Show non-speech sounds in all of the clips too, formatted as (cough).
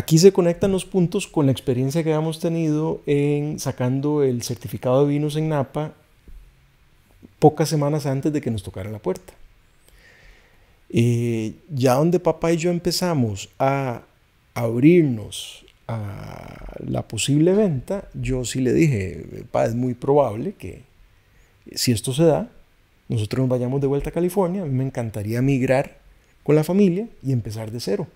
Aquí se conectan los puntos con la experiencia que habíamos tenido en sacando el certificado de vinos en Napa pocas semanas antes de que nos tocara la puerta. Eh, ya donde papá y yo empezamos a abrirnos a la posible venta, yo sí le dije, papá, es muy probable que si esto se da, nosotros nos vayamos de vuelta a California, a mí me encantaría migrar con la familia y empezar de cero.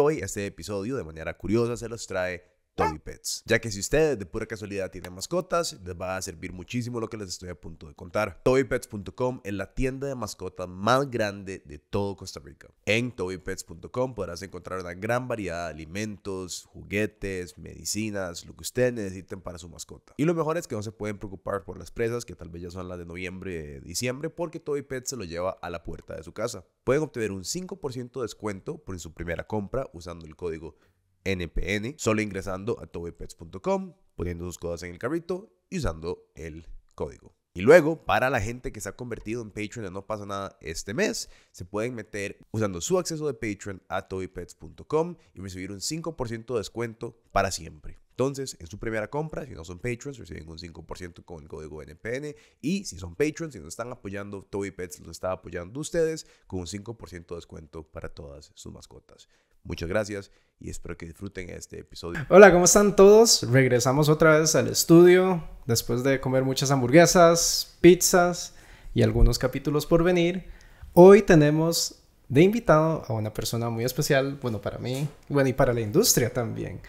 hoy, este episodio, de manera curiosa, se los trae Toby Pets, ya que si ustedes de pura casualidad tienen mascotas, les va a servir muchísimo lo que les estoy a punto de contar. TobyPets.com es la tienda de mascotas más grande de todo Costa Rica. En TobyPets.com podrás encontrar una gran variedad de alimentos, juguetes, medicinas, lo que ustedes necesiten para su mascota. Y lo mejor es que no se pueden preocupar por las presas, que tal vez ya son las de noviembre, diciembre, porque Toby Pets se lo lleva a la puerta de su casa. Pueden obtener un 5% de descuento por su primera compra usando el código NPN, solo ingresando a tobypets.com, poniendo sus cosas en el carrito y usando el código. Y luego, para la gente que se ha convertido en Patreon y No Pasa Nada este mes, se pueden meter usando su acceso de Patreon a toypets.com y recibir un 5% de descuento para siempre. Entonces, en su primera compra, si no son Patreons, reciben un 5% con el código NPN. Y si son Patreons, si nos están apoyando, Toby Pets los está apoyando ustedes con un 5% de descuento para todas sus mascotas. Muchas gracias y espero que disfruten este episodio. Hola, ¿cómo están todos? Regresamos otra vez al estudio después de comer muchas hamburguesas, pizzas y algunos capítulos por venir. Hoy tenemos de invitado a una persona muy especial, bueno, para mí, bueno, y para la industria también,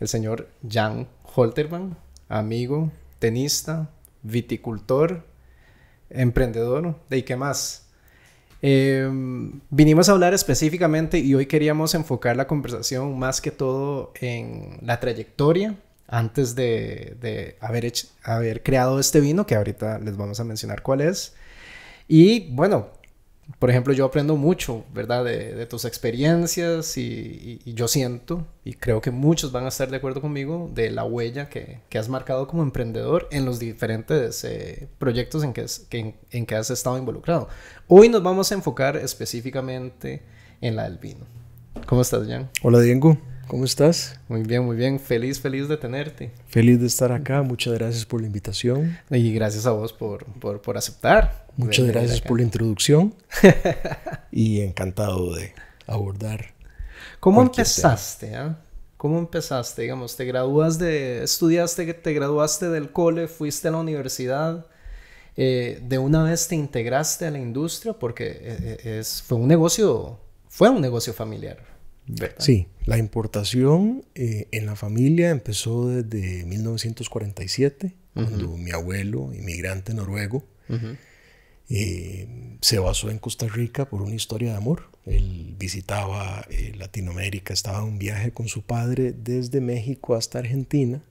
el señor Jan Holterman, amigo, tenista, viticultor, emprendedor, ¿de qué más? Em, vinimos a hablar específicamente y hoy queríamos enfocar la conversación más que todo en la trayectoria antes de, haber, haber creado este vino, que ahorita les vamos a mencionar cuál es. Y bueno, por ejemplo, yo aprendo mucho, ¿verdad? De, tus experiencias y, yo siento, y creo que muchos van a estar de acuerdo conmigo, de la huella que, has marcado como emprendedor en los diferentes eh, proyectos en que, en, en que has estado involucrado. Hoy nos vamos a enfocar específicamente en la del vino. ¿Cómo estás, Jan? Hola, Diego. ¿Cómo estás? Muy bien, muy bien. Feliz, feliz de tenerte. Feliz de estar acá. Muchas gracias por la invitación. Y gracias a vos por, aceptar. Muchas gracias por la introducción. (laughs) y encantado de abordar. ¿Cómo empezaste? Ah? ¿Cómo empezaste? Digamos, te gradúas de... Estudiaste, te graduaste del cole, fuiste a la universidad. Eh, de una vez te integraste a la industria porque eh, eh, es, fue un negocio, fue un negocio familiar Sí, la importación eh, en la familia empezó desde 1947, cuando mi abuelo, inmigrante noruego, eh, se basó en Costa Rica por una historia de amor. Él visitaba eh, Latinoamérica, estaba en un viaje con su padre desde México hasta Argentina,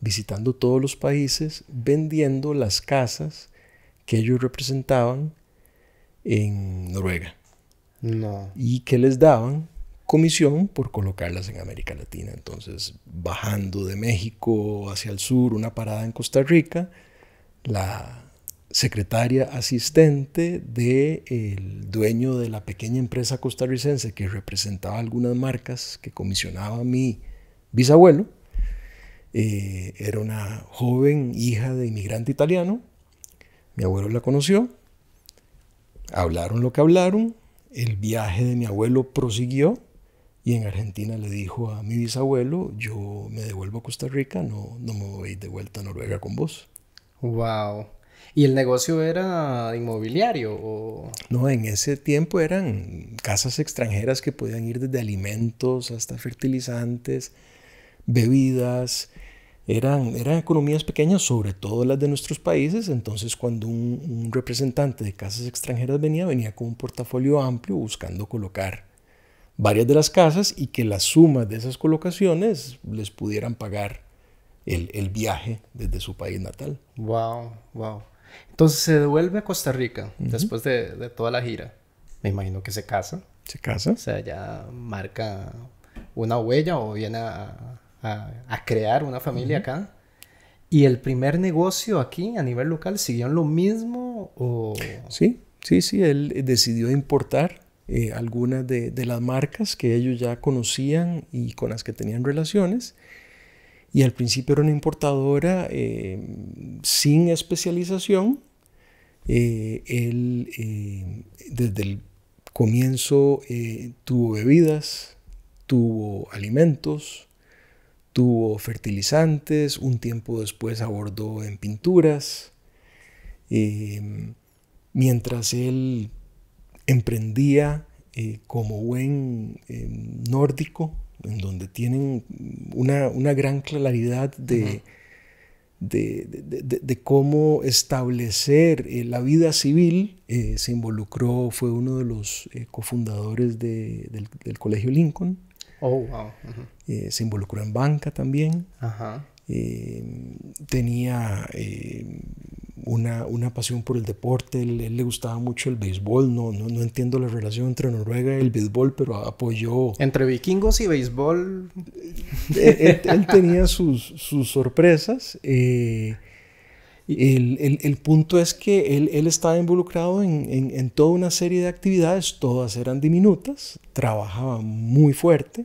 visitando todos los países, vendiendo las casas que ellos representaban en Noruega. Y que les daban comisión por colocarlas en América Latina. Entonces, bajando de México hacia el sur, una parada en Costa Rica, la secretaria asistente del dueño de la pequeña empresa costarricense que representaba algunas marcas que comisionaba mi bisabuelo, eh, era una joven hija de inmigrante italiano, mi abuelo la conoció, hablaron lo que hablaron, el viaje de mi abuelo prosiguió, y en Argentina le dijo a mi bisabuelo, yo me devuelvo a Costa Rica, no, no me voy de vuelta a Noruega con vos. Wow. ¿Y el negocio era inmobiliario? O... No, en ese tiempo eran casas extranjeras que podían ir desde alimentos hasta fertilizantes, bebidas. Eran, eran economías pequeñas, sobre todo las de nuestros países. Entonces, cuando un, un representante de casas extranjeras venía, venía con un portafolio amplio buscando colocar varias de las casas y que la suma de esas colocaciones les pudieran pagar el, viaje desde su país natal. Wow, wow. Entonces se devuelve a Costa Rica después de, toda la gira. Me imagino que se casa. Se casa. O sea, ya marca una huella o viene a, crear una familia acá. ¿Y el primer negocio aquí a nivel local siguió en lo mismo? O... Sí, sí, sí. Él decidió importar eh, algunas de, las marcas que ellos ya conocían y con las que tenían relaciones. Y al principio era una importadora eh, sin especialización. Eh, él desde el comienzo tuvo bebidas, tuvo alimentos, tuvo fertilizantes, un tiempo después abordó en pinturas. mientras él emprendía eh, como buen eh, nórdico, en donde tienen una, gran claridad de, de, cómo establecer eh, la vida civil. se involucró, fue uno de los cofundadores del, Colegio Lincoln. Oh, wow. se involucró en banca también. Ajá. Em, tenía em, una, pasión por el deporte, él, le gustaba mucho el béisbol, no, no, entiendo la relación entre Noruega y el béisbol, pero apoyó... Entre vikingos y béisbol... Eh, eh, él, tenía sus, sorpresas. Eh, el, punto es que él, estaba involucrado en, toda una serie de actividades, todas eran diminutas, trabajaba muy fuerte,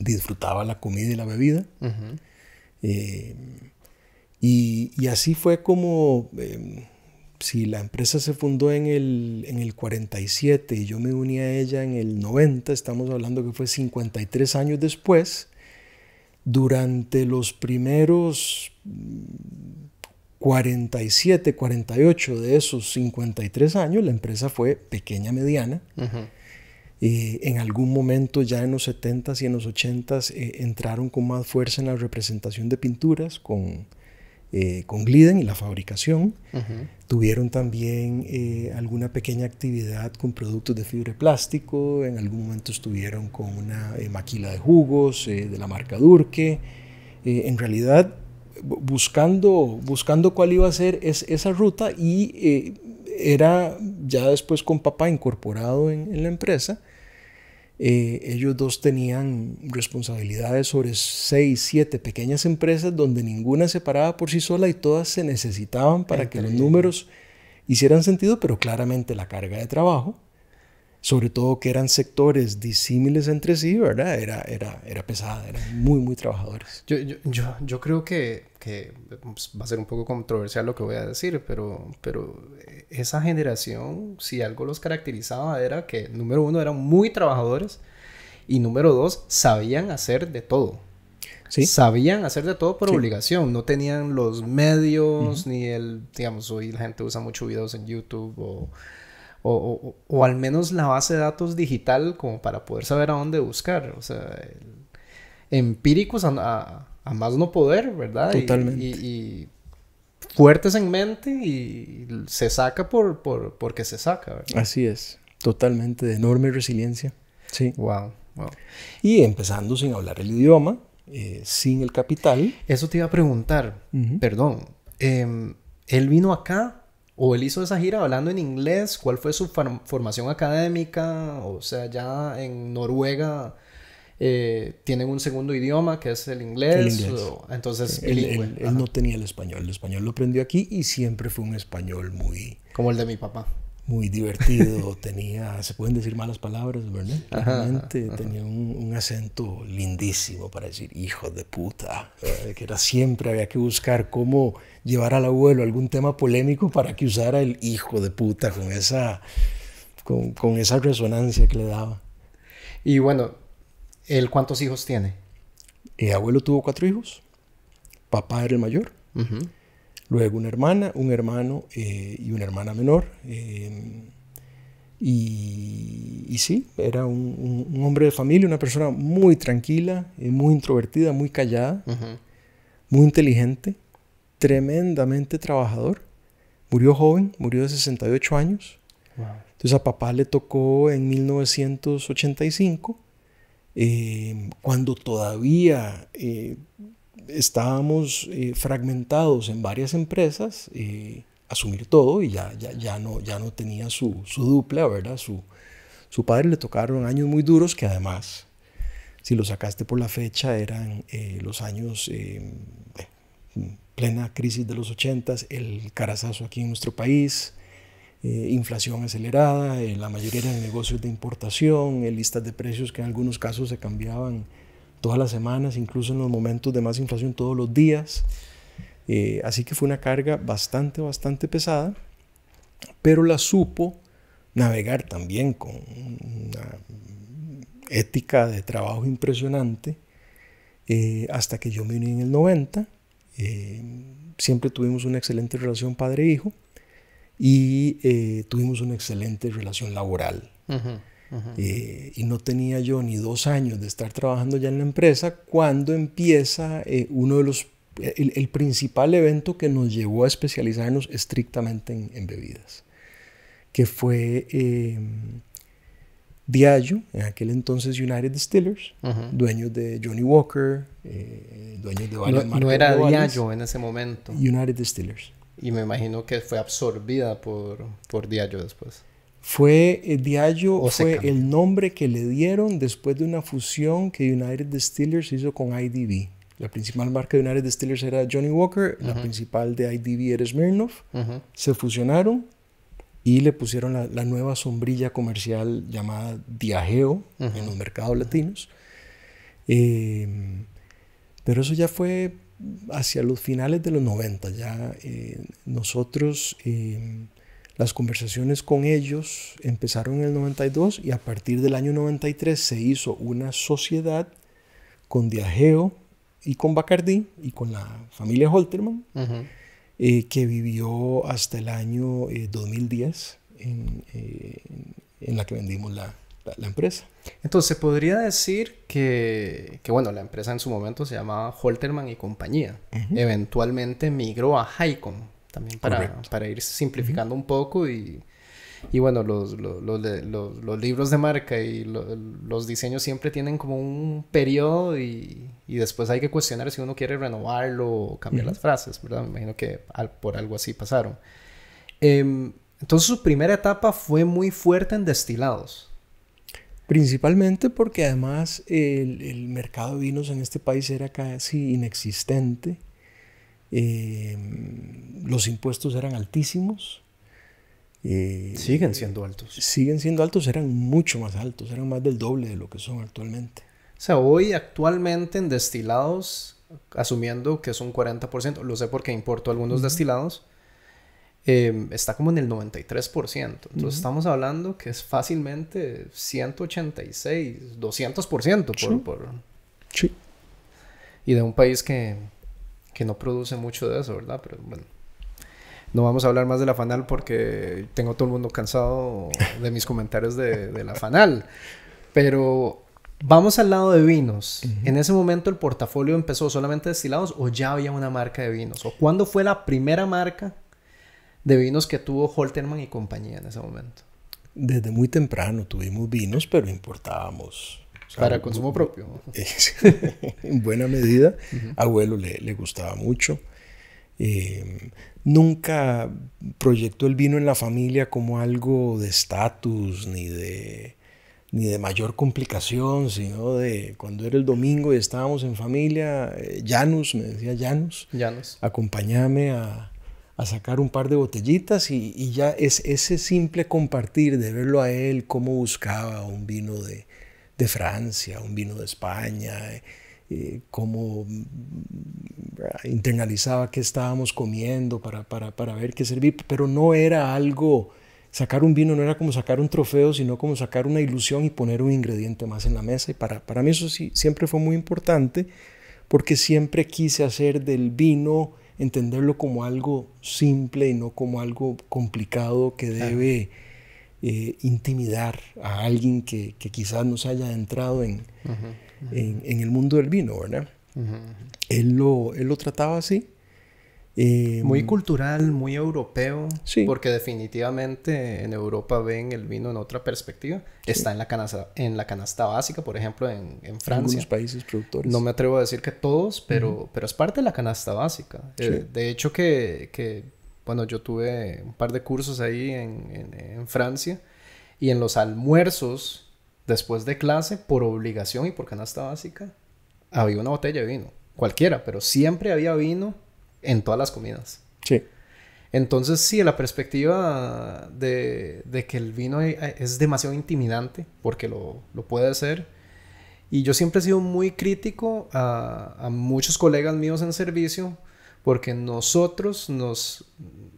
disfrutaba la comida y la bebida. Eh, y, así fue como, em, si la empresa se fundó en el, en el 47 y yo me uní a ella en el 90, estamos hablando que fue 53 años después, durante los primeros 47, mm, 48 de esos 53 años, la empresa fue pequeña, mediana. Ajá. Eh, en algún momento ya en los 70s y en los 80s eh, entraron con más fuerza en la representación de pinturas con, eh, Gliden con y la fabricación. Tuvieron también alguna pequeña actividad con productos de fibra plástico, en algún momento estuvieron con una maquila de jugos de la marca Durque. en realidad buscando, buscando cuál iba a ser esa ruta y era ya después con papá incorporado en la empresa, eh, ellos dos tenían responsabilidades sobre seis, siete pequeñas empresas donde ninguna se paraba por sí sola y todas se necesitaban para que los números hicieran sentido, pero claramente la carga de trabajo sobre todo que eran sectores disímiles entre sí, ¿verdad? Era, era, era pesada, eran muy, muy trabajadores. Yo, yo, creo que, que, pues, va a ser un poco controversial lo que voy a decir, pero, pero eh, esa generación, si algo los caracterizaba, era que, número uno, eran muy trabajadores y, número dos, sabían hacer de todo. ¿Sí? sabían hacer de todo por obligación. No tenían los medios ni el, digamos, hoy la gente usa mucho videos en YouTube o o, o, o, al menos la base de datos digital como para poder saber a dónde buscar. O sea, empíricos a, a, más no poder, ¿verdad? Totalmente. Y, fuertes en mente y se saca por, por, porque se saca, ¿verdad? Así es, totalmente, de enorme resiliencia. Sí. Wow, wow. Y empezando sin hablar el idioma, eh, sin el capital. Eso te iba a preguntar, perdón. Em, él vino acá o él hizo esa gira hablando en inglés, cuál fue su formación académica, o sea, ya en Noruega eh, tienen un segundo idioma que es el inglés, entonces él, no tenía el español, el español lo aprendió aquí y siempre fue un español muy... Como el de mi papá muy divertido, (laughs) tenía, se pueden decir malas palabras, ¿verdad? Realmente tenía un, acento lindísimo para decir hijo de puta, que era siempre, había que buscar cómo llevar al abuelo algún tema polémico para que usara el hijo de puta con esa, con, con esa resonancia que le daba. Y bueno, ¿él cuántos hijos tiene? El eh, abuelo tuvo cuatro hijos, papá era el mayor. Ajá luego una hermana, un hermano eh, y una hermana menor. Eh, y, sí, era un, hombre de familia, una persona muy tranquila, eh, muy introvertida, muy callada, muy inteligente, tremendamente trabajador. Murió joven, murió de 68 años. Entonces a papá le tocó en 1985, cuando todavía estábamos eh, fragmentados en varias empresas, eh, asumir todo y ya, ya, ya, no, ya no tenía su, su dupla, ¿verdad? Su, su padre le tocaron años muy duros que además, si lo sacaste por la fecha, eran eh, los años plena crisis de los 80, el carazazo aquí en nuestro país, inflación acelerada, la mayoría eran negocios de importación, listas de precios que en algunos casos se cambiaban todas las semanas, incluso en los momentos de más inflación todos los días. Eh, así que fue una carga bastante, bastante pesada, pero la supo navegar también con una ética de trabajo impresionante eh, hasta que yo me uní en el 90. Eh, siempre tuvimos una excelente relación padre-hijo y tuvimos una excelente relación laboral. Eh, y no tenía yo ni dos años de estar trabajando ya en la empresa cuando empieza eh, uno de los, eh, el, principal evento que nos llevó a especializarnos estrictamente en, bebidas, que fue eh, Diageo, en aquel entonces United Distillers, dueño dueños de Johnny Walker, dueños de no, No era Diageo en ese momento. United Distillers. Y me imagino que fue absorbida por, por Diageo después. Fue eh, Diallo, fue el nombre que le dieron después de una fusión que United Distillers hizo con IDB. La principal marca de United Distillers era Johnny Walker, la principal de IDB era Smirnoff. Se fusionaron y le pusieron la, nueva sombrilla comercial llamada Diageo en los mercados latinos. Eh, pero eso ya fue hacia los finales de los 90. Ya eh, nosotros las conversaciones con ellos empezaron en el 92 y a partir del año 93 se hizo una sociedad con Diageo y con Bacardi y con la familia Holterman, eh, que vivió hasta el año 2010 eh, eh, en, la que vendimos la, empresa. Entonces, podría decir que, bueno, la empresa en su momento se llamaba Holterman y compañía. Eventualmente migró a Haicom. También para, para ir simplificando un poco y, y bueno, los, libros de marca y los diseños siempre tienen como un periodo y, después hay que cuestionar si uno quiere renovarlo o cambiar las frases, ¿verdad? Me imagino que por algo así pasaron. Em, entonces su primera etapa fue muy fuerte en destilados. Principalmente porque además el, el mercado de vinos en este país era casi inexistente. Em, los impuestos eran altísimos. Eh, siguen siendo altos. Siguen siendo altos, eran mucho más altos, eran más del doble de lo que son actualmente. O sea, hoy actualmente en destilados, asumiendo que es un 40%, lo sé porque importo algunos destilados, em, está como en el 93%. Entonces estamos hablando que es fácilmente 186, 200% por... por... Sí. Y de un país que que no produce mucho de eso, ¿verdad? Pero bueno, no vamos a hablar más de la Fanal porque tengo todo el mundo cansado de mis comentarios de, la Fanal. Pero vamos al lado de vinos. En ese momento el portafolio empezó solamente destilados o ya había una marca de vinos. ¿O cuándo fue la primera marca de vinos que tuvo Holterman y compañía en ese momento? Desde muy temprano tuvimos vinos, pero importábamos para consumo propio. (laughs) en buena medida, abuelo le, gustaba mucho. Eh, nunca proyectó el vino en la familia como algo de estatus ni de, ni de mayor complicación, sino de cuando era el domingo y estábamos en familia, eh, Janus, me decía Janus, Janus. acompáñame a, a sacar un par de botellitas y, y, ya es ese simple compartir de verlo a él, cómo buscaba un vino de, de Francia, un vino de España, eh, cómo mm, internalizaba qué estábamos comiendo para, para, ver qué servir, pero no era algo, sacar un vino no era como sacar un trofeo, sino como sacar una ilusión y poner un ingrediente más en la mesa. Y para, para mí eso sí, siempre fue muy importante porque siempre quise hacer del vino, entenderlo como algo simple y no como algo complicado que debe... Eh, intimidar a alguien que, quizás quizás se haya entrado en, en, el mundo del vino, ¿verdad? él, lo, lo trataba así. Eh, muy cultural, muy europeo, sí. porque definitivamente en Europa ven el vino en otra perspectiva. Está en la, canasta, en la canasta básica, por ejemplo, en, en Francia. En países productores. No me atrevo a decir que todos, pero, pero es parte de la canasta básica. Eh, de hecho, que, que bueno, yo tuve un par de cursos ahí en, en, Francia y en los almuerzos, después de clase, por obligación y por canasta básica, había una botella de vino, cualquiera, pero siempre había vino en todas las comidas. Sí. Entonces, sí, la perspectiva de, de, que el vino e, e, es demasiado intimidante, porque lo, lo, puede ser. Y yo siempre he sido muy crítico a, a muchos colegas míos en servicio, porque nosotros nos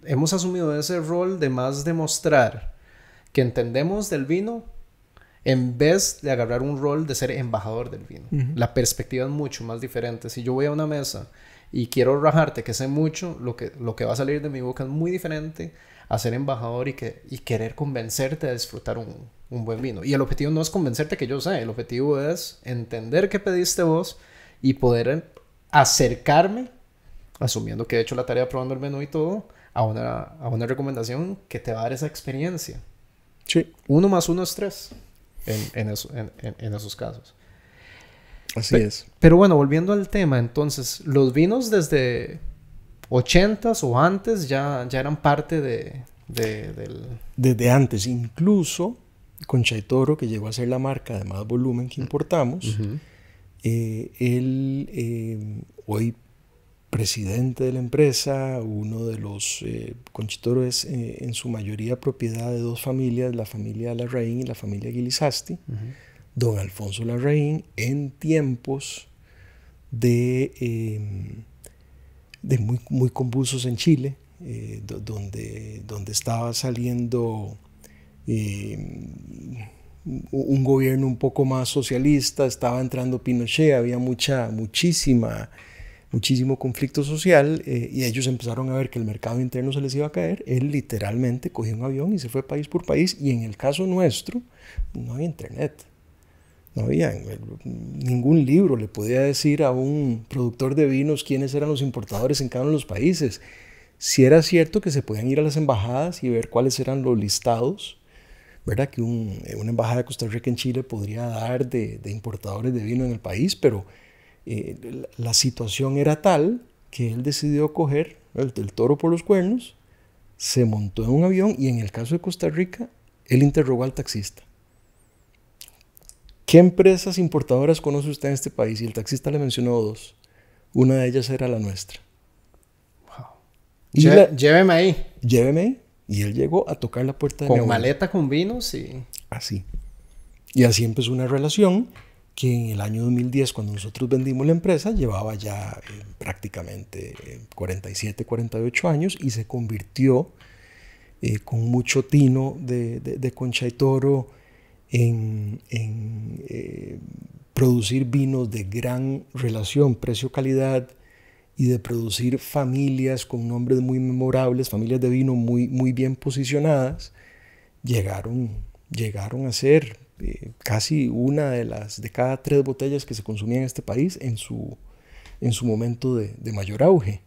hemos asumido ese rol de más demostrar que entendemos del vino en vez de agarrar un rol de ser embajador del vino. La perspectiva es mucho más diferente. Si yo voy a una mesa y quiero rajarte que sé mucho, lo que, lo que va a salir de mi boca es muy diferente a ser embajador y, que, y querer convencerte a disfrutar un, un buen vino. Y el objetivo no es convencerte que yo sé, el objetivo es entender qué pediste vos y poder acercarme asumiendo que he hecho la tarea probando el menú y todo, a una, a una recomendación que te va a dar esa experiencia. Sí. Uno más uno es tres en, esos casos. Así es. Pero bueno, volviendo al tema, entonces, los vinos desde 80s o antes ya, ya eran parte de, del... Desde antes, incluso Con Chaitoro... que llegó a ser la marca de más volumen que importamos, eh, él eh, hoy presidente de la empresa, uno de los eh, Conchitoro es eh, en su mayoría propiedad de dos familias, la familia Larraín y la familia Gilisasti Don Alfonso Larraín en tiempos de, eh, de muy, muy convulsos en Chile, donde, donde estaba saliendo un gobierno un poco más socialista, estaba entrando Pinochet, había mucha, muchísima muchísimo conflicto social eh, y ellos empezaron a ver que el mercado interno se les iba a caer. Él literalmente cogió un avión y se fue país por país y en el caso nuestro no había internet. No había ningún libro, le podía decir a un productor de vinos quiénes eran los importadores en cada uno de los países. Si era cierto que se podían ir a las embajadas y ver cuáles eran los listados, ¿verdad? Que eh, una embajada de Costa Rica en Chile podría dar de, de importadores de vino en el país, pero eh, la situación era tal que él decidió coger el, toro por los cuernos, se montó en un avión y en el caso de Costa Rica, él interrogó al taxista. ¿Qué empresas importadoras conoce usted en este país? Y el taxista le mencionó dos. Una de ellas era la nuestra. lléveme ahí. Lléveme ahí. Y él llegó a tocar la puerta de Con maleta, con vinos y... Así. Y así empezó una relación que en el año 2010, cuando nosotros vendimos la empresa, llevaba ya eh, prácticamente 47, eh, 48 años y se convirtió eh, con mucho tino de, de, de concha y toro en, en producir vinos de gran relación precio-calidad y de producir familias con nombres muy memorables, familias de vino muy, muy bien posicionadas, llegaron, llegaron a ser eh, casi una de las de cada tres botellas que se consumía en este país en su, momento de, mayor auge.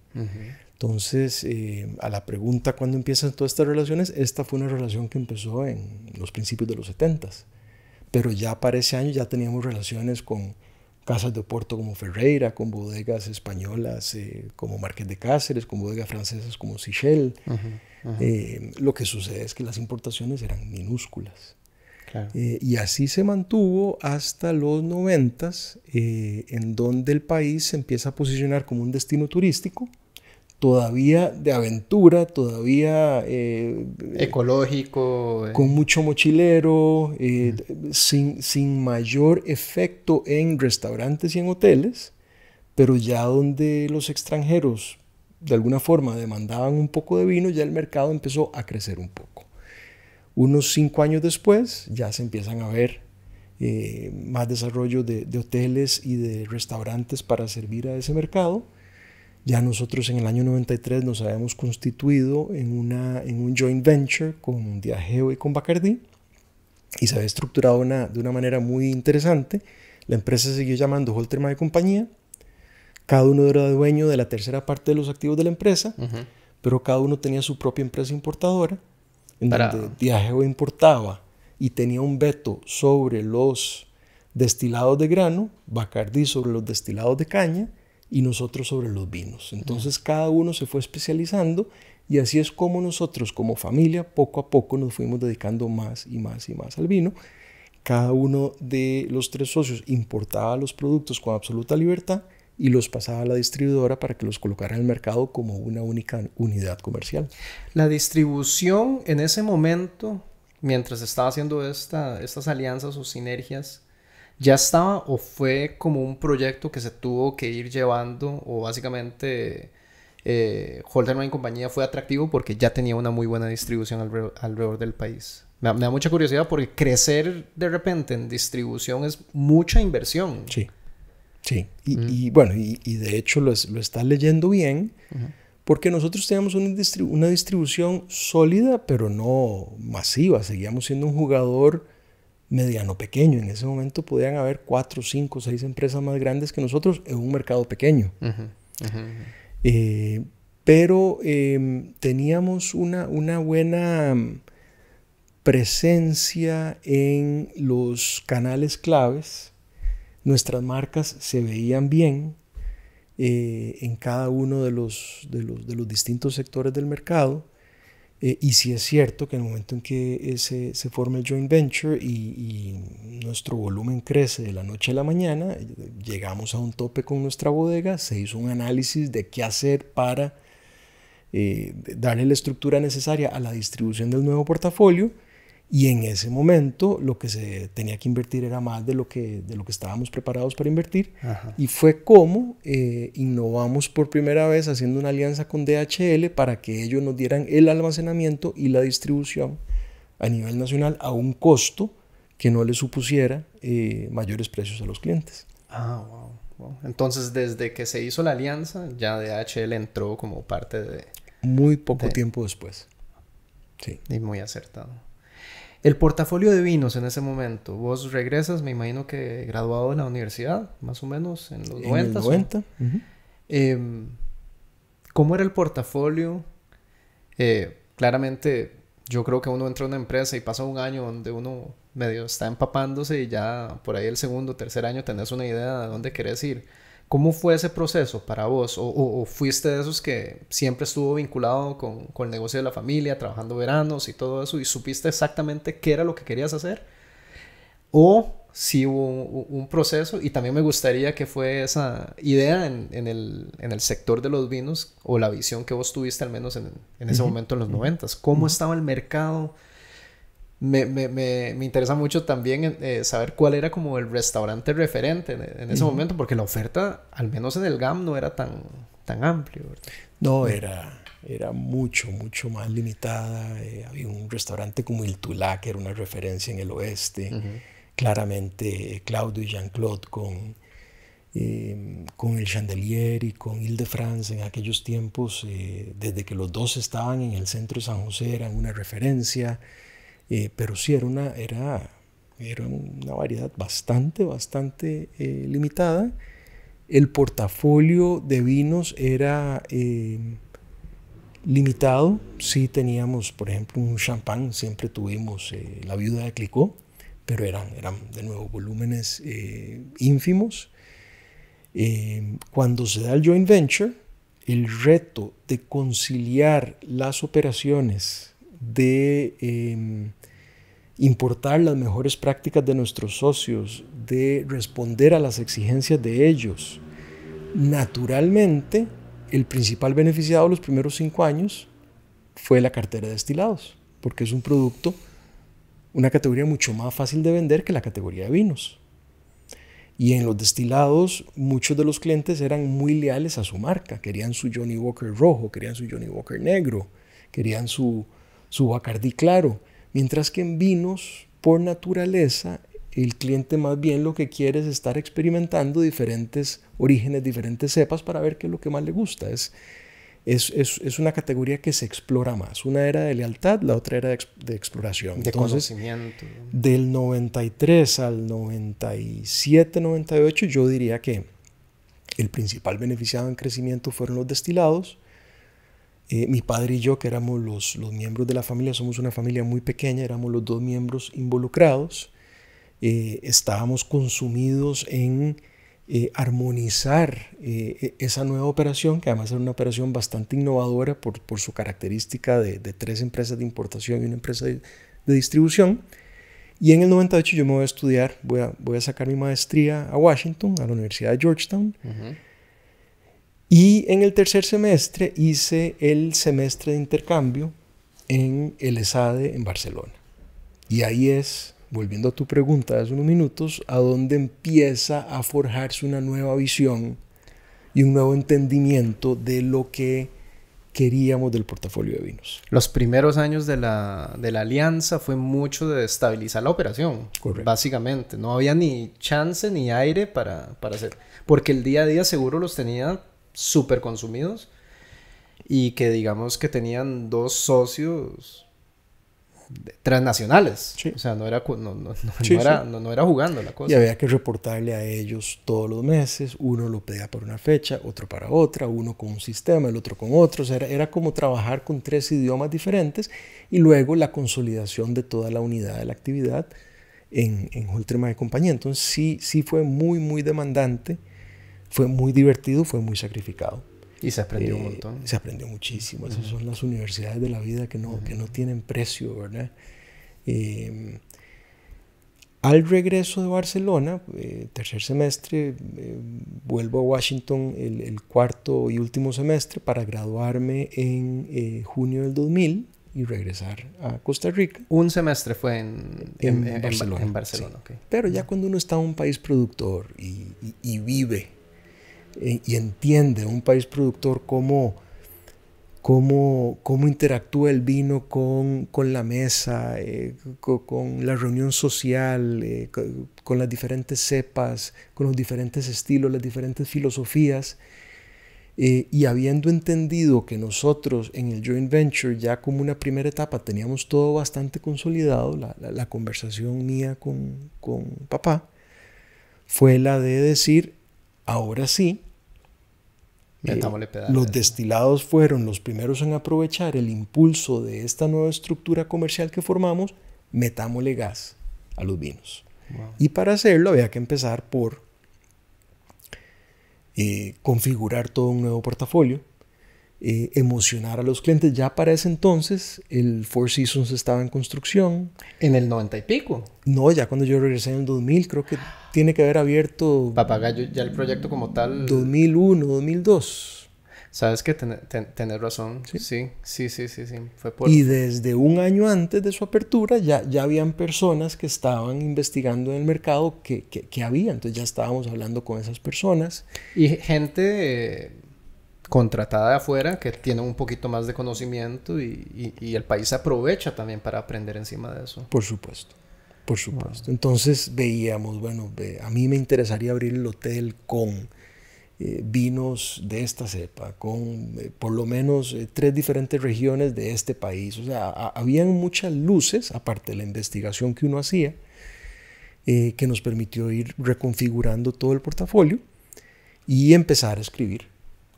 Entonces, eh, a la pregunta cuándo empiezan todas estas relaciones, esta fue una relación que empezó en los principios de los 70 pero ya para ese año ya teníamos relaciones con casas de puerto como Ferreira, con bodegas españolas eh, como Marqués de Cáceres, con bodegas francesas como Sichel. lo que sucede es que las importaciones eran minúsculas. Eh, y así se mantuvo hasta los 90, eh, en donde el país se empieza a posicionar como un destino turístico, todavía de aventura, todavía... Eh, Ecológico. Con mucho mochilero, sin mayor efecto en restaurantes y en hoteles, pero ya donde los extranjeros de alguna forma demandaban un poco de vino, ya el mercado empezó a crecer un poco. Unos cinco años después ya se empiezan a ver eh, más desarrollo de, hoteles y de restaurantes para servir a ese mercado. Ya nosotros en el año 93 nos habíamos constituido en, una, en un joint venture con Diageo y con Bacardi y se había estructurado de una manera muy interesante. La empresa siguió llamando Holterman y compañía. Cada uno era dueño de la tercera parte de los activos de la empresa, pero cada uno tenía su propia empresa importadora en donde Diageo importaba y tenía un veto sobre los destilados de grano, bacardí sobre los destilados de caña y nosotros sobre los vinos. Entonces cada uno se fue especializando y así es como nosotros como familia poco a poco nos fuimos dedicando más y más y más al vino. Cada uno de los tres socios importaba los productos con absoluta libertad y los pasaba a la distribuidora para que los colocara en el mercado como una única unidad comercial. La distribución en ese momento, mientras estaba haciendo estas alianzas o sinergias, ¿ya estaba o fue como un proyecto que se tuvo que ir llevando o básicamente eh, Holderman y compañía fue atractivo porque ya tenía una muy buena distribución alrededor, del país? me da mucha curiosidad porque crecer de repente en distribución es mucha inversión. Sí Sí, y, mm. bueno, y, de hecho lo, estás leyendo bien, porque nosotros teníamos una, distribución sólida, pero no masiva. Seguíamos siendo un jugador mediano pequeño. En ese momento podían haber cuatro, cinco, seis empresas más grandes que nosotros en un mercado pequeño. Eh, pero eh, teníamos una buena presencia en los canales claves Nuestras marcas se veían bien eh, en cada uno de los, de los, distintos sectores del mercado. Eh, y si es cierto que en el momento en que se, se forma el joint venture y, nuestro volumen crece de la noche a la mañana, llegamos a un tope con nuestra bodega, se hizo un análisis de qué hacer para eh, darle la estructura necesaria a la distribución del nuevo portafolio y en ese momento lo que se tenía que invertir era más de lo que, de lo que estábamos preparados para invertir. Y fue como eh, innovamos por primera vez haciendo una alianza con DHL para que ellos nos dieran el almacenamiento y la distribución a nivel nacional a un costo que no le supusiera eh, mayores precios a los clientes. Ah, wow, Entonces, desde que se hizo la alianza, ya DHL entró como parte de... Muy poco tiempo después. Sí. Y muy acertado. El portafolio de vinos en ese momento, vos regresas, me imagino que graduado de la universidad, más o menos, en los 90. Em, ¿Cómo era el portafolio? Eh, claramente, yo creo que uno entra a una empresa y pasa un año donde uno medio está empapándose y ya por ahí el segundo, tercer año tenés una idea de dónde querés ir ¿Cómo fue ese proceso para vos? ¿O, fuiste de esos que siempre estuvo vinculado con, el negocio de la familia, trabajando veranos y todo eso, y supiste exactamente qué era lo que querías hacer? ¿O si hubo un, proceso? Y también me gustaría que fue esa idea en, el, sector de los vinos, o la visión que vos tuviste al menos en, ese momento en los noventas. ¿Cómo estaba el mercado? me, me, me, me interesa mucho también eh, eh, saber cuál era como el restaurante referente en, ese momento, porque la oferta, al menos en el GAM, no era tan, tan amplio. No, era, era mucho, mucho más limitada. Eh, había un restaurante como El Tulá, que era una referencia en el oeste. Claramente, Claudio y Jean-Claude con, em, con el Chandelier y con Ile de France en aquellos tiempos, desde que los dos estaban en el centro de San José, eran una referencia. Eh, pero sí era una, era, era una variedad bastante, bastante eh, limitada. El portafolio de vinos era eh, limitado. Sí teníamos, por ejemplo, un champán, siempre tuvimos la viuda de Clicó, pero eran, eran de nuevo volúmenes ínfimos. cuando se da el joint venture, el reto de conciliar las operaciones de em, importar las mejores prácticas de nuestros socios, de responder a las exigencias de ellos. Naturalmente, el principal beneficiado los primeros cinco años fue la cartera de destilados, porque es un producto, una categoría mucho más fácil de vender que la categoría de vinos. Y en los destilados, muchos de los clientes eran muy leales a su marca. Querían su Johnny Walker rojo, querían su Johnny Walker negro, querían su, su Bacardi claro. Mientras que en vinos, por naturaleza, el cliente más bien lo que quiere es estar experimentando diferentes orígenes, diferentes cepas para ver qué es lo que más le gusta. Es, es, una categoría que se explora más. Una era de lealtad, la otra era de, exploración. De conocimiento. Del 93 al 97, 98, yo diría que el principal beneficiado en crecimiento fueron los destilados eh, mi padre y yo, que éramos los, los miembros de la familia, somos una familia muy pequeña, éramos los dos miembros involucrados, eh, estábamos consumidos en eh, armonizar e, esa nueva operación, que además era una operación bastante innovadora por, por su característica de, de, tres empresas de importación y una empresa de, distribución. Y en el 98 yo me voy a estudiar, voy a, voy a sacar mi maestría a Washington, a la Universidad de Georgetown. Uh y en el tercer semestre hice el semestre de intercambio en el ESADE e en Barcelona. Y ahí es, volviendo a tu pregunta de hace unos minutos, a donde empieza a forjarse una nueva visión y un nuevo entendimiento de lo que queríamos del portafolio de vinos. Los primeros años de la, alianza fue mucho de estabilizar la operación, básicamente. No había ni chance ni aire para, para hacer, porque el día a día seguro los tenía súper consumidos y que digamos que tenían dos socios transnacionales. O sea, no era, no, no, era jugando la cosa. Y había que reportarle a ellos todos los meses. Uno lo pedía por una fecha, otro para otra, uno con un sistema, el otro con otro. era, como trabajar con tres idiomas diferentes y luego la consolidación de toda la unidad de la actividad en, en de compañía. Entonces sí, sí fue muy, muy demandante fue muy divertido, fue muy sacrificado. Y se aprendió un eh, montón. Se aprendió muchísimo. Esas son las universidades de la vida que no, que no tienen precio, eh, al regreso de Barcelona, eh, tercer semestre, vuelvo a Washington el, cuarto y último semestre para graduarme en junio del 2000 y regresar a Costa Rica. Un semestre fue en, en, Barcelona. Pero ya cuando uno está en un país productor y vive eh, y entiende un país productor cómo, cómo, cómo interactúa el vino con, con la mesa, eh, con, la reunión social, eh, con, las diferentes cepas, con los diferentes estilos, las diferentes filosofías. y habiendo entendido que nosotros en el joint venture ya como una primera etapa teníamos todo bastante consolidado, la, la conversación mía con, con papá, fue la de decir, ahora sí, los destilados fueron los primeros en aprovechar el impulso de esta nueva estructura comercial que formamos, metámosle gas a los vinos. Y para hacerlo había que empezar por eh, configurar todo un nuevo portafolio, eh, emocionar a los clientes. Ya para ese entonces el Four Seasons estaba en construcción. ¿En el 90 y pico? No, ya cuando yo regresé en el 2000 creo que ah, tiene que haber abierto... Papagayo, ya el proyecto como tal... 2001, 2002. Sabes que tener razón. ¿Sí? ¿Sí? sí, sí, sí, Fue por... Y desde un año antes de su apertura ya, ya habían personas que estaban investigando en el mercado que, había. Entonces ya estábamos hablando con esas personas. Y gente... Eh, contratada de afuera que tiene un poquito más de conocimiento y, y, y, el país aprovecha también para aprender encima de eso. Por supuesto. Por supuesto. Entonces veíamos, bueno, a mí me interesaría abrir el hotel con eh, vinos de esta cepa, con eh, por lo menos eh, tres diferentes regiones de este país. O sea, habían muchas luces, aparte de la investigación que uno hacía, que nos permitió ir reconfigurando todo el portafolio y empezar a escribir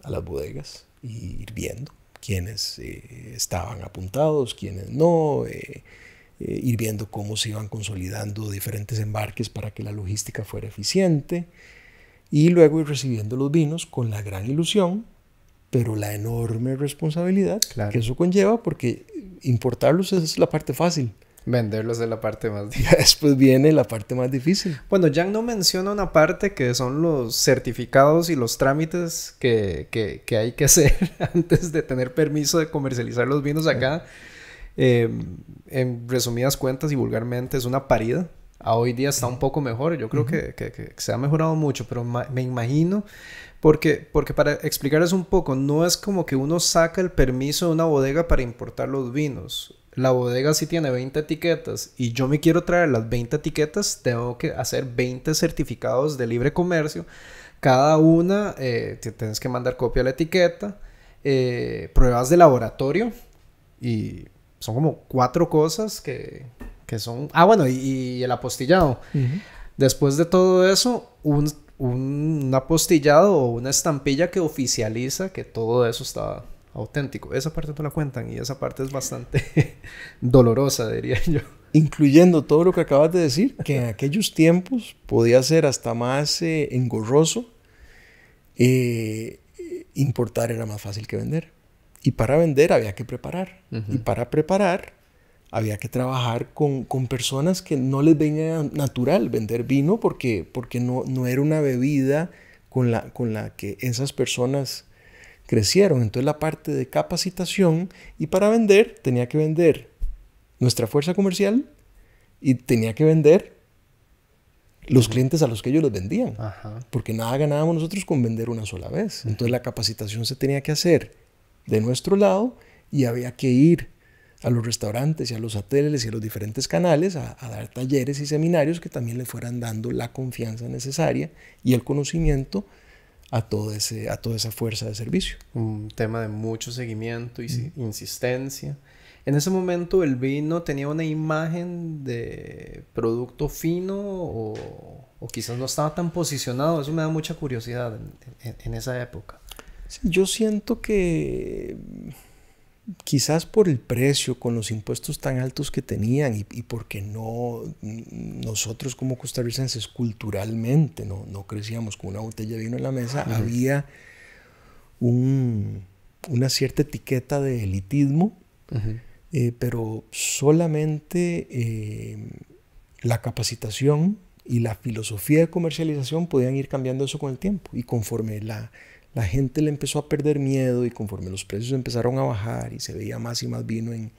a las bodegas y ir viendo quiénes estaban apuntados, quiénes no eh, ir viendo cómo se iban consolidando diferentes embarques para que la logística fuera eficiente y luego ir recibiendo los vinos con la gran ilusión, pero la enorme responsabilidad que eso conlleva porque importarlos es la parte fácil. Venderlos es la parte más (laughs) difícil. Después viene la parte más difícil. Bueno, Jan no menciona una parte que son los certificados y los trámites que, hay que hacer (laughs) antes de tener permiso de comercializar los vinos acá. Eh. Em, en resumidas cuentas y vulgarmente es una parida. A hoy día está un poco mejor, yo creo que, se ha mejorado mucho, pero me imagino, porque, porque para explicarles un poco, no es como que uno saca el permiso de una bodega para importar los vinos. La bodega sí tiene 20 etiquetas y yo me quiero traer las 20 etiquetas, tengo que hacer 20 certificados de libre comercio. Cada una eh, tienes que mandar copia de la etiqueta, eh, pruebas de laboratorio y son como cuatro cosas que, son... Ah, bueno, y, el apostillado. Después de todo eso, un, un, apostillado o una estampilla que oficializa que todo eso está auténtico. Esa parte no la cuentan y esa parte es bastante (laughs) dolorosa, diría (laughs) yo. Incluyendo todo lo que acabas de decir, que en aquellos tiempos podía ser hasta más eh, engorroso. Eh, eh, importar era más fácil que vender. Y para vender había que preparar. Y para preparar había que trabajar con, personas que no les venía natural vender vino porque, porque no, no era una bebida con la, con la que esas personas crecieron. Entonces la parte de capacitación y para vender tenía que vender nuestra fuerza comercial y tenía que vender los clientes a los que ellos los vendían. Porque nada ganábamos nosotros con vender una sola vez. Entonces la capacitación se tenía que hacer de nuestro lado y había que ir a los restaurantes y a los hoteles y a los diferentes canales a, dar talleres y seminarios que también le fueran dando la confianza necesaria y el conocimiento a, todo ese, a toda esa fuerza de servicio. Un tema de mucho seguimiento y insistencia. En ese momento el vino tenía una imagen de producto fino o, quizás no estaba tan posicionado. Eso me da mucha curiosidad en esa época. Yo siento que quizás por el precio, con los impuestos tan altos que tenían y, porque no nosotros como costarricenses culturalmente no, no crecíamos con una botella de vino en la mesa, había un, una cierta etiqueta de elitismo, eh, pero solamente eh, la capacitación y la filosofía de comercialización podían ir cambiando eso con el tiempo y conforme la la gente le empezó a perder miedo y conforme los precios empezaron a bajar y se veía más y más vino en,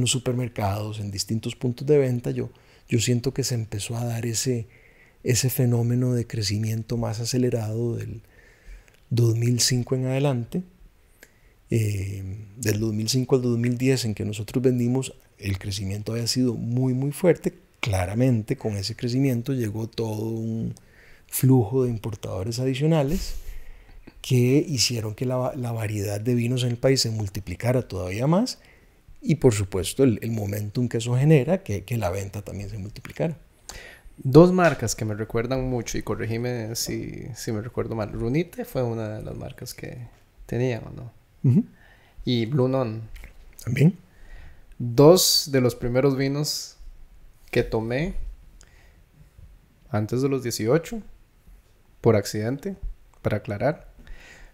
los supermercados, en distintos puntos de venta, yo, yo siento que se empezó a dar ese, ese fenómeno de crecimiento más acelerado del 2005 en adelante. Eh, del 2005 al 2010 en que nosotros vendimos, el crecimiento había sido muy, muy fuerte. Claramente con ese crecimiento llegó todo un flujo de importadores adicionales que hicieron que la, variedad de vinos en el país se multiplicara todavía más y por supuesto el, el momentum que eso genera, que, la venta también se multiplicara. Dos marcas que me recuerdan mucho, y corregime si, me recuerdo mal, Runite fue una de las marcas que tenía ¿o no? Y Blue Non. También. Dos de los primeros vinos que tomé antes de los 18, por accidente, para aclarar,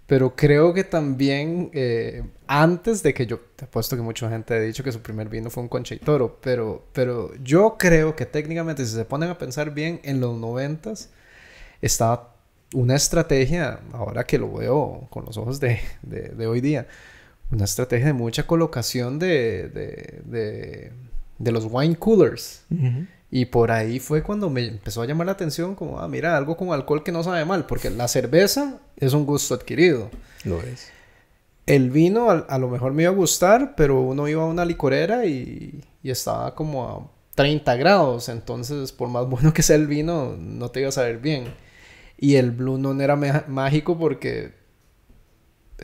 pero creo que también eh, antes de que yo, te apuesto que mucha gente ha dicho que su primer vino fue un concha y toro, pero, pero yo creo que técnicamente si se ponen a pensar bien, en los noventas estaba una estrategia, ahora que lo veo con los ojos de, de, hoy día, una estrategia de mucha colocación de, de los wine coolers. Y por ahí fue cuando me empezó a llamar la atención, como, ah, mira, algo con alcohol que no sabe mal, porque la cerveza es un gusto adquirido. Lo es. El vino a, lo mejor me iba a gustar, pero uno iba a una licorera y, y estaba como a 30 grados, entonces por más (laughs) bueno que sea el vino, no te iba a saber bien. Y el Blue no era mágico porque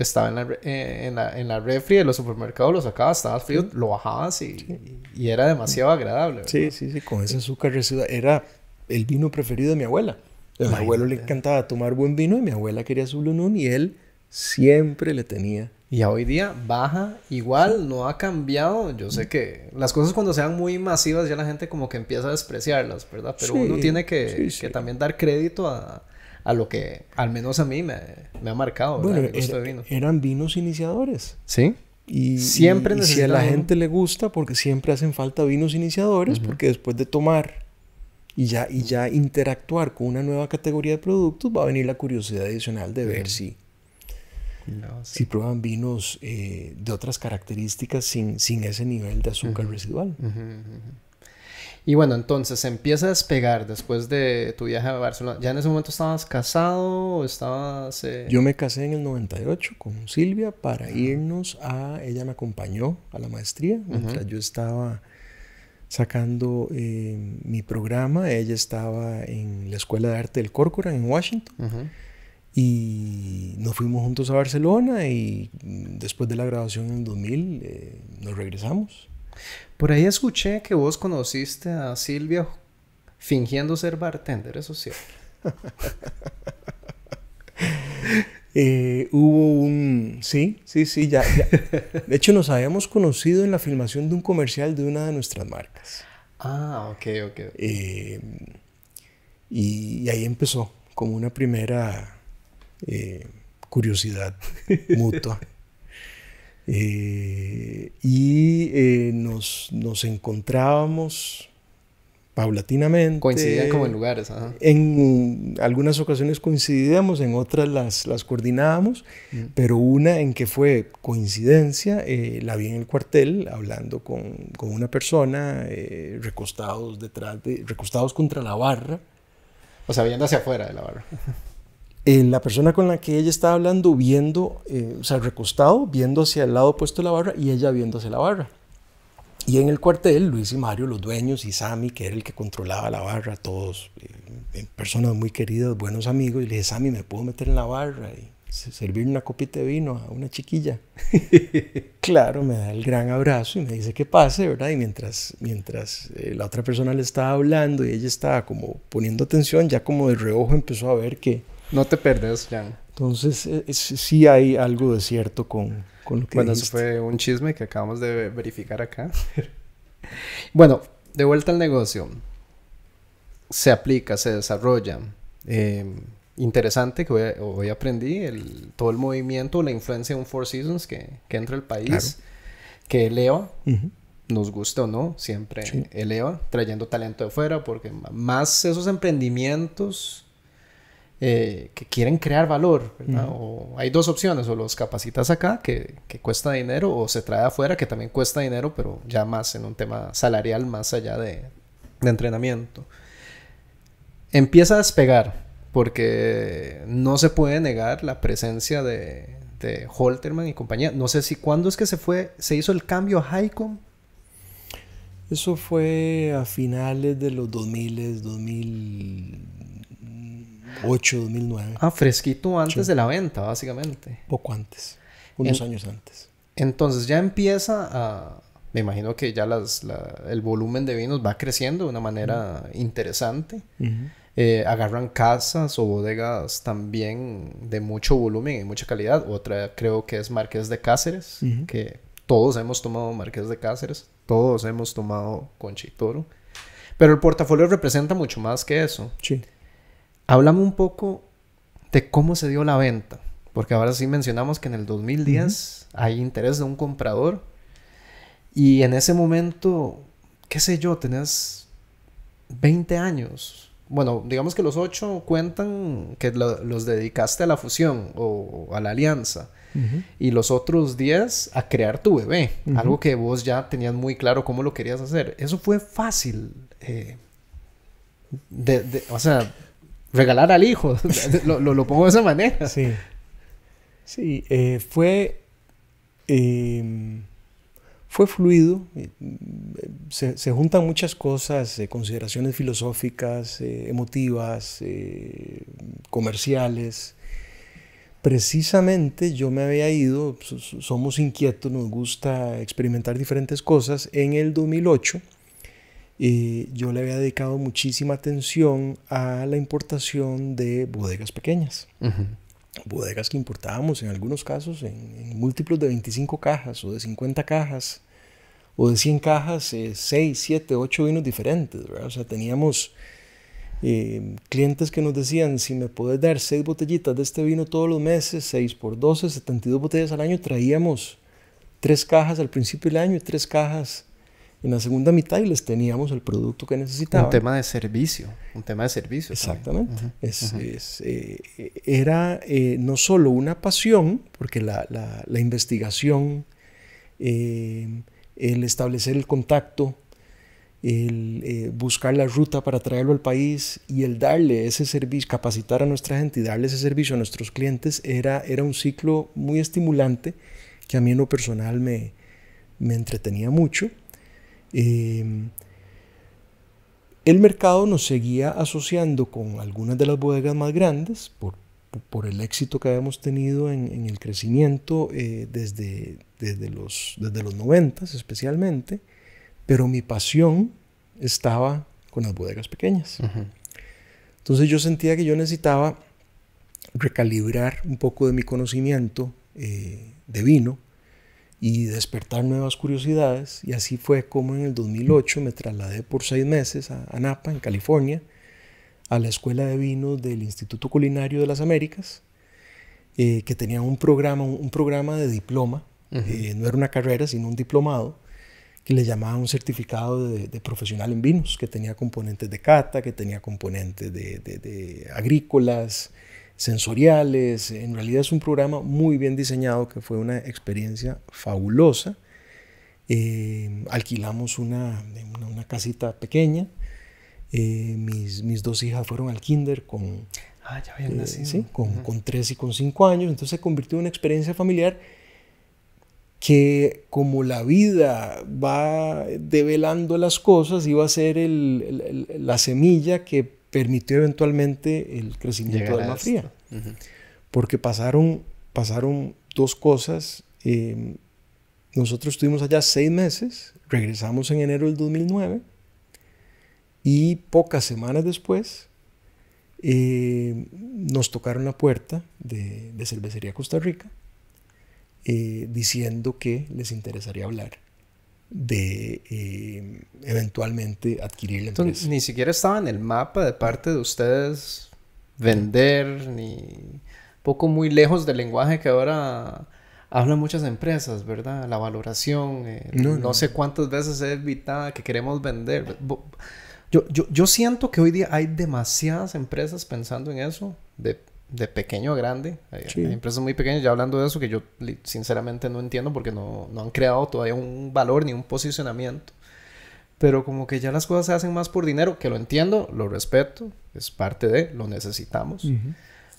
estaba eh, en la, en, la, en refri de los supermercados, lo sacabas, estaba frío, lo bajabas y, y, era demasiado agradable. Sí, sí, sí, con ese azúcar residual. Era el vino preferido de mi abuela. A mi abuelo le encantaba tomar buen vino y mi abuela quería su lunun y él siempre le tenía. Y hoy día baja igual, no ha cambiado. Yo sé que las cosas cuando sean muy masivas ya la gente como que empieza a despreciarlas, ¿verdad? Pero uno tiene que, que también dar crédito a, a lo que al menos a mí me, ha marcado bueno, Eran vinos iniciadores. Sí. Y siempre a la gente le gusta, porque siempre hacen falta vinos iniciadores, porque después de tomar y ya, y ya interactuar con una nueva categoría de productos, va a venir la curiosidad adicional de ver si, si prueban vinos eh, de otras características sin, sin ese nivel de azúcar residual. Y bueno, entonces empieza a despegar después de tu viaje a Barcelona. ¿Ya en ese momento estabas casado o estabas...? Eh? Yo me casé en el 98 con Silvia para irnos a... Ella me acompañó a la maestría mientras yo estaba sacando eh, mi programa. Ella estaba en la Escuela de Arte del Corcoran en Washington. Y nos fuimos juntos a Barcelona y después de la graduación en el 2000 eh, nos regresamos. Por ahí escuché que vos conociste a Silvia fingiendo ser bartender, eso sí. (laughs) Eh, hubo un... Sí, sí, sí, ya, De hecho, nos habíamos conocido en la filmación de un comercial de una de nuestras marcas. Ah, ok, ok. Eh, y, ahí empezó como una primera eh, curiosidad mutua. (laughs) Eh, y eh, nos, nos, encontrábamos paulatinamente. Coincidían como en lugares. En algunas ocasiones coincidíamos, en otras las, las coordinábamos, mm. pero una en que fue coincidencia, eh, la vi en el cuartel hablando con, con una persona, recostados detrás de, recostados contra la barra. O sea, viendo hacia afuera de la barra. Eh, la persona con la que ella estaba hablando viendo, eh, o sea, recostado, viendo hacia el lado opuesto de la barra y ella viéndose la barra. Y en el cuartel, Luis y Mario, los dueños, y Sammy, que era el que controlaba la barra, todos eh, personas muy queridas, buenos amigos, y le dije, Sammy, ¿me puedo meter en la barra y servir una copita de vino a una chiquilla? (laughs) claro, me da el gran abrazo y me dice que pase, ¿verdad? Y mientras, mientras la otra persona le estaba hablando y ella estaba como poniendo atención, ya como de reojo empezó a ver que, no te perdés, Jan. Entonces, eh, sí hay algo de cierto con, con lo que Bueno, eso fue un chisme que acabamos de verificar acá. (laughs) bueno, de vuelta al negocio. Se aplica, se desarrolla. Eh, interesante que hoy, aprendí el, todo el movimiento, la influencia de un Four Seasons que, que entra al país, que eleva, nos gusta o no, siempre eleva, trayendo talento de fuera, porque más esos emprendimientos eh, que quieren crear valor. hay dos opciones, o los capacitas acá, que, cuesta dinero, o se trae afuera, que también cuesta dinero, pero ya más en un tema salarial, más allá de, de entrenamiento. Empieza a despegar, porque no se puede negar la presencia de, de Holterman y compañía. No sé si cuándo es que se fue, se hizo el cambio a Highcom. Eso fue a finales de los 2000, 2000 mil 2009. Ah, fresquito antes de la venta, básicamente. Poco antes, unos años antes. Entonces ya empieza a... Me imagino que ya las, el volumen de vinos va creciendo de una manera interesante. Eh, agarran casas o bodegas también de mucho volumen y mucha calidad. Otra creo que es Marqués de Cáceres, que todos hemos tomado Marqués de Cáceres, todos hemos tomado Conchitoro. Pero el portafolio representa mucho más que eso. Sí. Háblame un poco de cómo se dio la venta, porque ahora sí mencionamos que en el 2010 hay interés de un comprador y en ese momento, qué sé yo, tenés 20 años. Bueno, digamos que los 8 cuentan que los dedicaste a la fusión o, a la alianza. Y los otros 10 a crear tu bebé, algo que vos ya tenías muy claro cómo lo querías hacer. Eso fue fácil. Eh, o sea, regalar al hijo. (laughs) lo, pongo de esa manera. Sí. Sí, eh, fue. Em, fue fluido. Eh, se, juntan muchas cosas, eh, consideraciones filosóficas, emotivas, comerciales. Precisamente yo me había ido, somos inquietos, nos gusta experimentar diferentes cosas. En el 2008 eh, yo le había dedicado muchísima atención a la importación de bodegas pequeñas. Bodegas que importábamos en algunos casos en, múltiplos de 25 cajas o de 50 cajas o de 100 cajas, 6, 7, 8 vinos diferentes. O sea, teníamos eh, clientes que nos decían, si me puedes dar 6 botellitas de este vino todos los meses, 6 por 12, 72 botellas al año, traíamos 3 cajas al principio del año y 3 cajas en la segunda mitad y les teníamos el producto que necesitaban. Un tema de servicio, un tema de servicio. Exactamente. Eh, era eh, no solo una pasión, porque la, investigación, eh, el establecer el contacto, el buscar la ruta para traerlo al país y el darle ese servicio, capacitar a nuestra gente y darle ese servicio a nuestros clientes, era, era un ciclo muy estimulante que a mí en lo personal me, me entretenía mucho Em, el mercado nos seguía asociando con algunas de las bodegas más grandes por, el éxito que habíamos tenido en, el crecimiento eh, desde, los, desde los 90 especialmente, pero mi pasión estaba con las bodegas pequeñas. Entonces yo sentía que yo necesitaba recalibrar un poco de mi conocimiento eh, de vino y despertar nuevas curiosidades. Y así fue como en el 2008 me trasladé por seis meses a, Napa, en California, a la Escuela de Vinos del Instituto Culinario de las Américas, eh, que tenía un programa, un programa de diploma, eh, no era una carrera, sino un diplomado, que le llamaba un certificado de, profesional en vinos, que tenía componentes de cata, que tenía componentes de, de, de agrícolas, sensoriales. En realidad es un programa muy bien diseñado que fue una experiencia fabulosa. Eh, alquilamos una, una, casita pequeña. Eh, mis, mis, dos hijas fueron al kinder con, ah, eh, con, tres y con cinco años. Entonces se convirtió en una experiencia familiar que como la vida va develando las cosas, iba a ser el, la semilla que permitió eventualmente el crecimiento de la Fría. Porque pasaron, pasaron dos cosas. Em, nosotros estuvimos allá seis meses, regresamos en enero del 2009 y pocas semanas después em, nos tocaron la puerta de, Cervecería Costa Rica eh, diciendo que les interesaría hablar de eh, eventualmente adquirir la empresa. Entonces, ni siquiera estaba en el mapa de parte de ustedes vender, ni poco muy lejos del lenguaje que ahora hablan muchas empresas, ¿verdad? La valoración, no, sé cuántas veces es evitada que queremos vender. Yo, yo, yo siento que hoy día hay demasiadas empresas pensando en eso, de de pequeño a grande. Hay, eh, hay, empresas muy pequeñas, ya hablando de eso, que yo sinceramente no entiendo porque no, no, han creado todavía un valor ni un posicionamiento. Pero como que ya las cosas se hacen más por dinero, que lo entiendo, lo respeto, es parte de, lo necesitamos.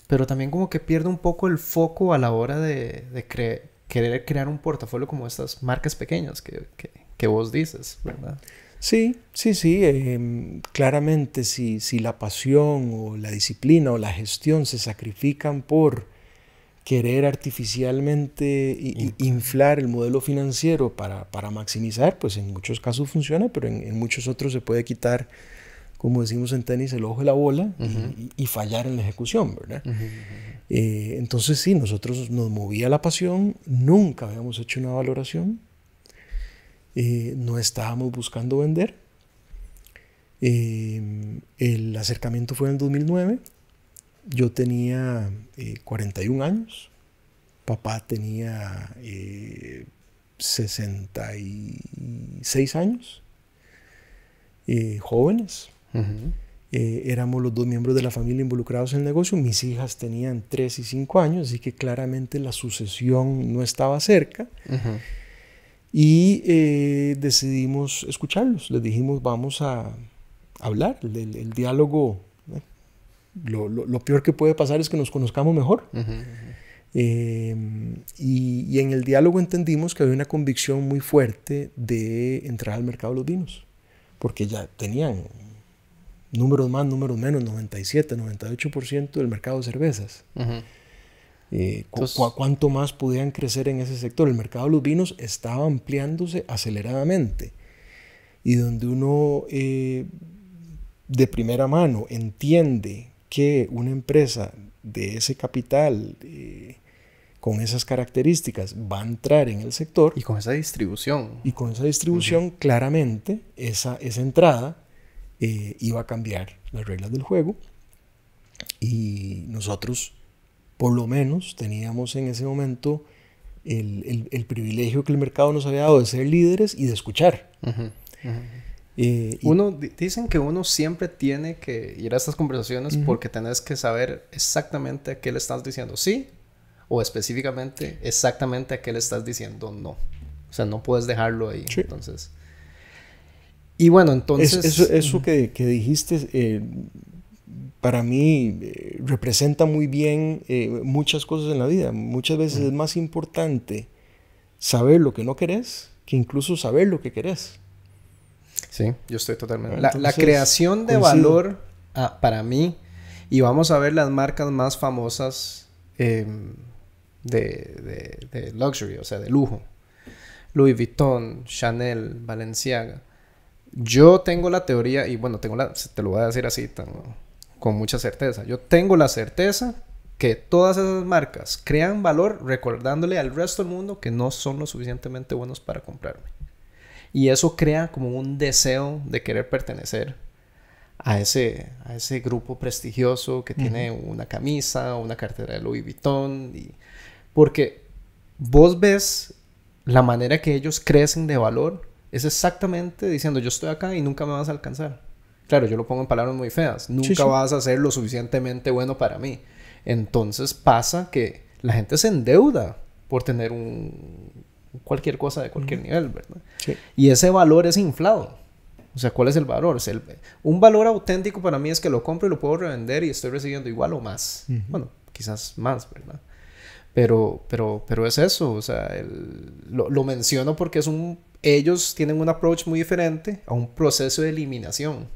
Pero también como que pierde un poco el foco a la hora de, de querer crear un portafolio como estas marcas pequeñas que, vos dices, ¿verdad? Sí, sí, sí. Eh, em, claramente, si, si la pasión o la disciplina o la gestión se sacrifican por querer artificialmente inflar el modelo financiero para, maximizar, pues en muchos casos funciona, pero en, muchos otros se puede quitar, como decimos en tenis, el ojo de la bola y, fallar en la ejecución, ¿verdad? Eh, entonces sí, nosotros nos movía la pasión, nunca habíamos hecho una valoración, eh, no estábamos buscando vender. Eh, el acercamiento fue en el 2009. Yo tenía 41 eh, años. Papá tenía 66 años. jóvenes. éramos los dos miembros de la familia involucrados en el negocio. Mis hijas tenían 3 y 5 años, así que claramente la sucesión no estaba cerca. Y eh, decidimos escucharlos, les dijimos vamos a hablar, el, diálogo, lo, lo, lo, peor que puede pasar es que nos conozcamos mejor. Eh, y, y, en el diálogo entendimos que había una convicción muy fuerte de entrar al mercado de los vinos, porque ya tenían números más, números menos, 97, 98% del mercado de cervezas eh, cuánto más pudieran crecer en ese sector. El mercado de los vinos estaba ampliándose aceleradamente y donde uno eh, de primera mano entiende que una empresa de ese capital eh, con esas características va a entrar en el sector. Y con esa distribución. Y con esa distribución, claramente, esa, esa entrada eh, iba a cambiar las reglas del juego. Y nosotros por lo menos teníamos en ese momento el, privilegio que el mercado nos había dado de ser líderes y de escuchar. Eh, uno, dicen que uno siempre tiene que ir a estas conversaciones porque tenés que saber exactamente a qué le estás diciendo sí o específicamente exactamente a qué le estás diciendo no. O sea, no puedes dejarlo ahí. Entonces. Y bueno, entonces... eso, que, que, dijiste, eh, para mí eh, representa muy bien eh, muchas cosas en la vida. Muchas veces es más importante saber lo que no querés que incluso saber lo que querés. Sí, yo estoy totalmente. la, creación de valor ah, para mí, y vamos a ver las marcas más famosas em, de, luxury, o sea, de lujo. Louis Vuitton, Chanel, Balenciaga. Yo tengo la teoría, y bueno, tengo la, te lo voy a decir así, con mucha certeza. Yo tengo la certeza que todas esas marcas crean valor recordándole al resto del mundo que no son lo suficientemente buenos para comprarme. Y eso crea como un deseo de querer pertenecer a ese, a ese grupo prestigioso que tiene una camisa o una cartera de Louis Vuitton. Y... Porque vos ves la manera que ellos crecen de valor es exactamente diciendo yo estoy acá y nunca me vas a alcanzar. Claro, yo lo pongo en palabras muy feas. Nunca vas a ser lo suficientemente bueno para mí. Entonces pasa que la gente se endeuda por tener un cualquier cosa de cualquier nivel, ¿verdad? Y ese valor es inflado. O sea, ¿cuál es el valor? un valor auténtico para mí es que lo compro y lo puedo revender y estoy recibiendo igual o más. Bueno, quizás más, ¿verdad? Pero, pero, pero es eso, o sea, lo, lo menciono porque es un, ellos tienen un approach muy diferente a un proceso de eliminación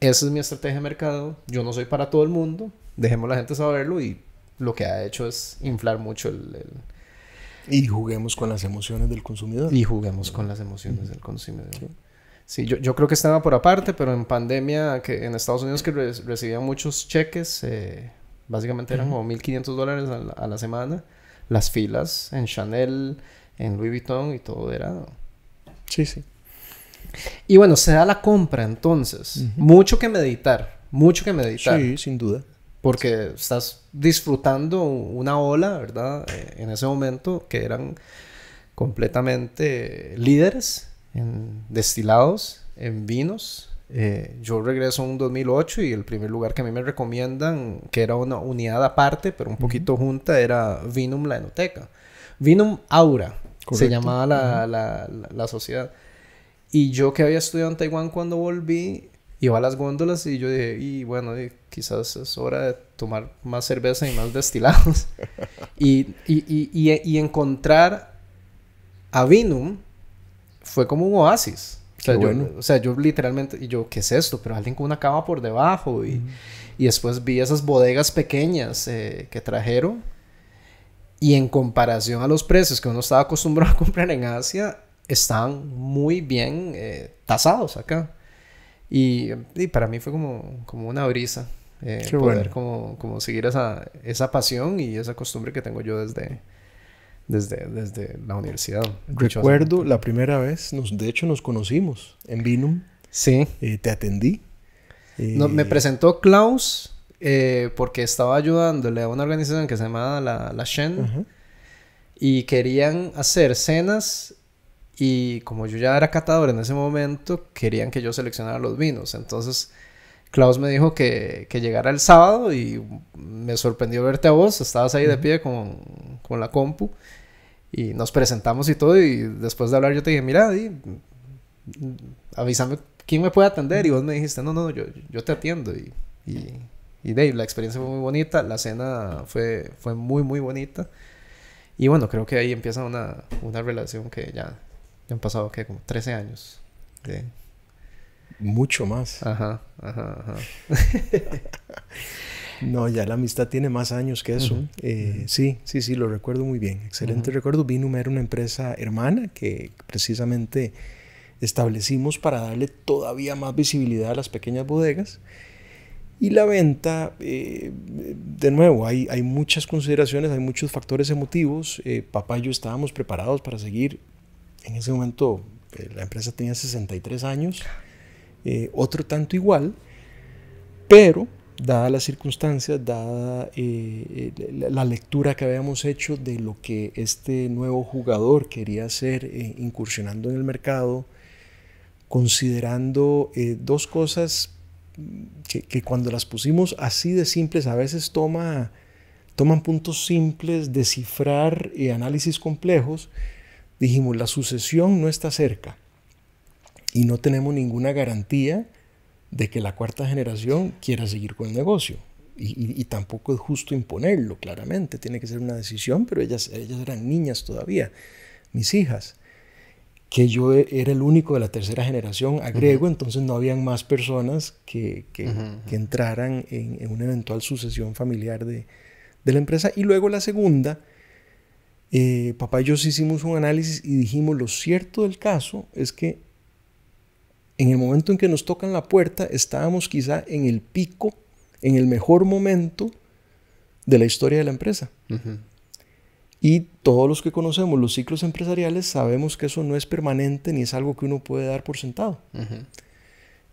esa es mi estrategia de mercado, yo no soy para todo el mundo, dejemos a la gente saberlo y lo que ha hecho es inflar mucho el... Y juguemos con las emociones del consumidor. Y juguemos con las emociones del consumidor. Sí. yo, yo, creo que estaba por aparte, pero en pandemia, que en Estados Unidos que recibía recibían muchos cheques, eh, básicamente eran como 1.500 dólares a a la, semana, las filas en Chanel, en Louis Vuitton y todo era... Sí, sí. Y bueno, se da la compra entonces. Mucho que meditar, mucho que meditar. Sí, sin duda. Porque estás disfrutando una ola, ¿verdad? Eh, en ese momento que eran completamente líderes en destilados, en vinos. Eh, yo regreso en un 2008 y el primer lugar que a mí me recomiendan, que era una unidad aparte, pero un poquito junta, era Vinum La Enoteca. Vinum Aura se llamaba la sociedad. Y yo que había estudiado en Taiwán cuando volví, iba a las góndolas y yo dije, y bueno, quizás es hora de tomar más cerveza y más destilados. (laughs) y, y, y, y, encontrar a Vinum fue como un oasis. O sea, yo, literalmente, y yo, ¿qué es esto? Pero alguien con una cama por debajo. Y, y después vi esas bodegas pequeñas eh, que trajeron. Y en comparación a los precios que uno estaba acostumbrado a comprar en Asia, están muy bien eh, tasados acá. Y, y, para mí fue como, como una brisa eh, poder como, como, seguir esa, esa pasión y esa costumbre que tengo yo desde, desde, desde la universidad. Recuerdo la primera vez, nos, de hecho nos conocimos en Vinum. Sí. Eh, te atendí. No, me eh, presentó Klaus eh, porque estaba ayudándole a una organización que se llamaba la, la Shen. Y querían hacer cenas y como yo ya era catador en ese momento, querían que yo seleccionara los vinos. Entonces, Klaus me dijo que, llegara el sábado y me sorprendió verte a vos. Estabas ahí de pie con, la compu y nos presentamos y todo. Y después de hablar, yo te dije: Mira, avísame quién me puede atender. Y vos me dijiste: No, no, yo, yo te atiendo. Y, y, Dave, la experiencia fue muy bonita. La cena fue, fue muy, muy bonita. Y bueno, creo que ahí empieza una, una relación que ya han pasado, ¿qué? Como 13 años. Mucho más. Ajá, ajá, ajá. (laughs) no, ya la amistad tiene más años que eso. Eh, sí, sí, sí, lo recuerdo muy bien. Excelente recuerdo. Vinum era una empresa hermana que precisamente establecimos para darle todavía más visibilidad a las pequeñas bodegas. Y la venta, eh, de nuevo, hay, hay, muchas consideraciones, hay muchos factores emotivos. Eh, papá y yo estábamos preparados para seguir en ese momento eh, la empresa tenía 63 años, eh, otro tanto igual, pero dada las circunstancias, dada eh, la, lectura que habíamos hecho de lo que este nuevo jugador quería hacer incursionando en el mercado, considerando dos cosas mm, que, cuando las pusimos así de simples, a veces toma, toman puntos simples, descifrar análisis complejos, dijimos, la sucesión no está cerca y no tenemos ninguna garantía de que la cuarta generación quiera seguir con el negocio. Y, tampoco es justo imponerlo, claramente, tiene que ser una decisión, pero ellas, ellas eran niñas todavía, mis hijas, que yo e, era el único de la tercera generación, agrego, entonces no habían más personas que, entraran en, una eventual sucesión familiar de, de la empresa. Y luego la segunda, eh, papá y yo hicimos un análisis y dijimos, lo cierto del caso es que en el momento en que nos tocan la puerta, estábamos quizá en el pico, en el mejor momento de la historia de la empresa. Y todos los que conocemos los ciclos empresariales sabemos que eso no es permanente ni es algo que uno puede dar por sentado.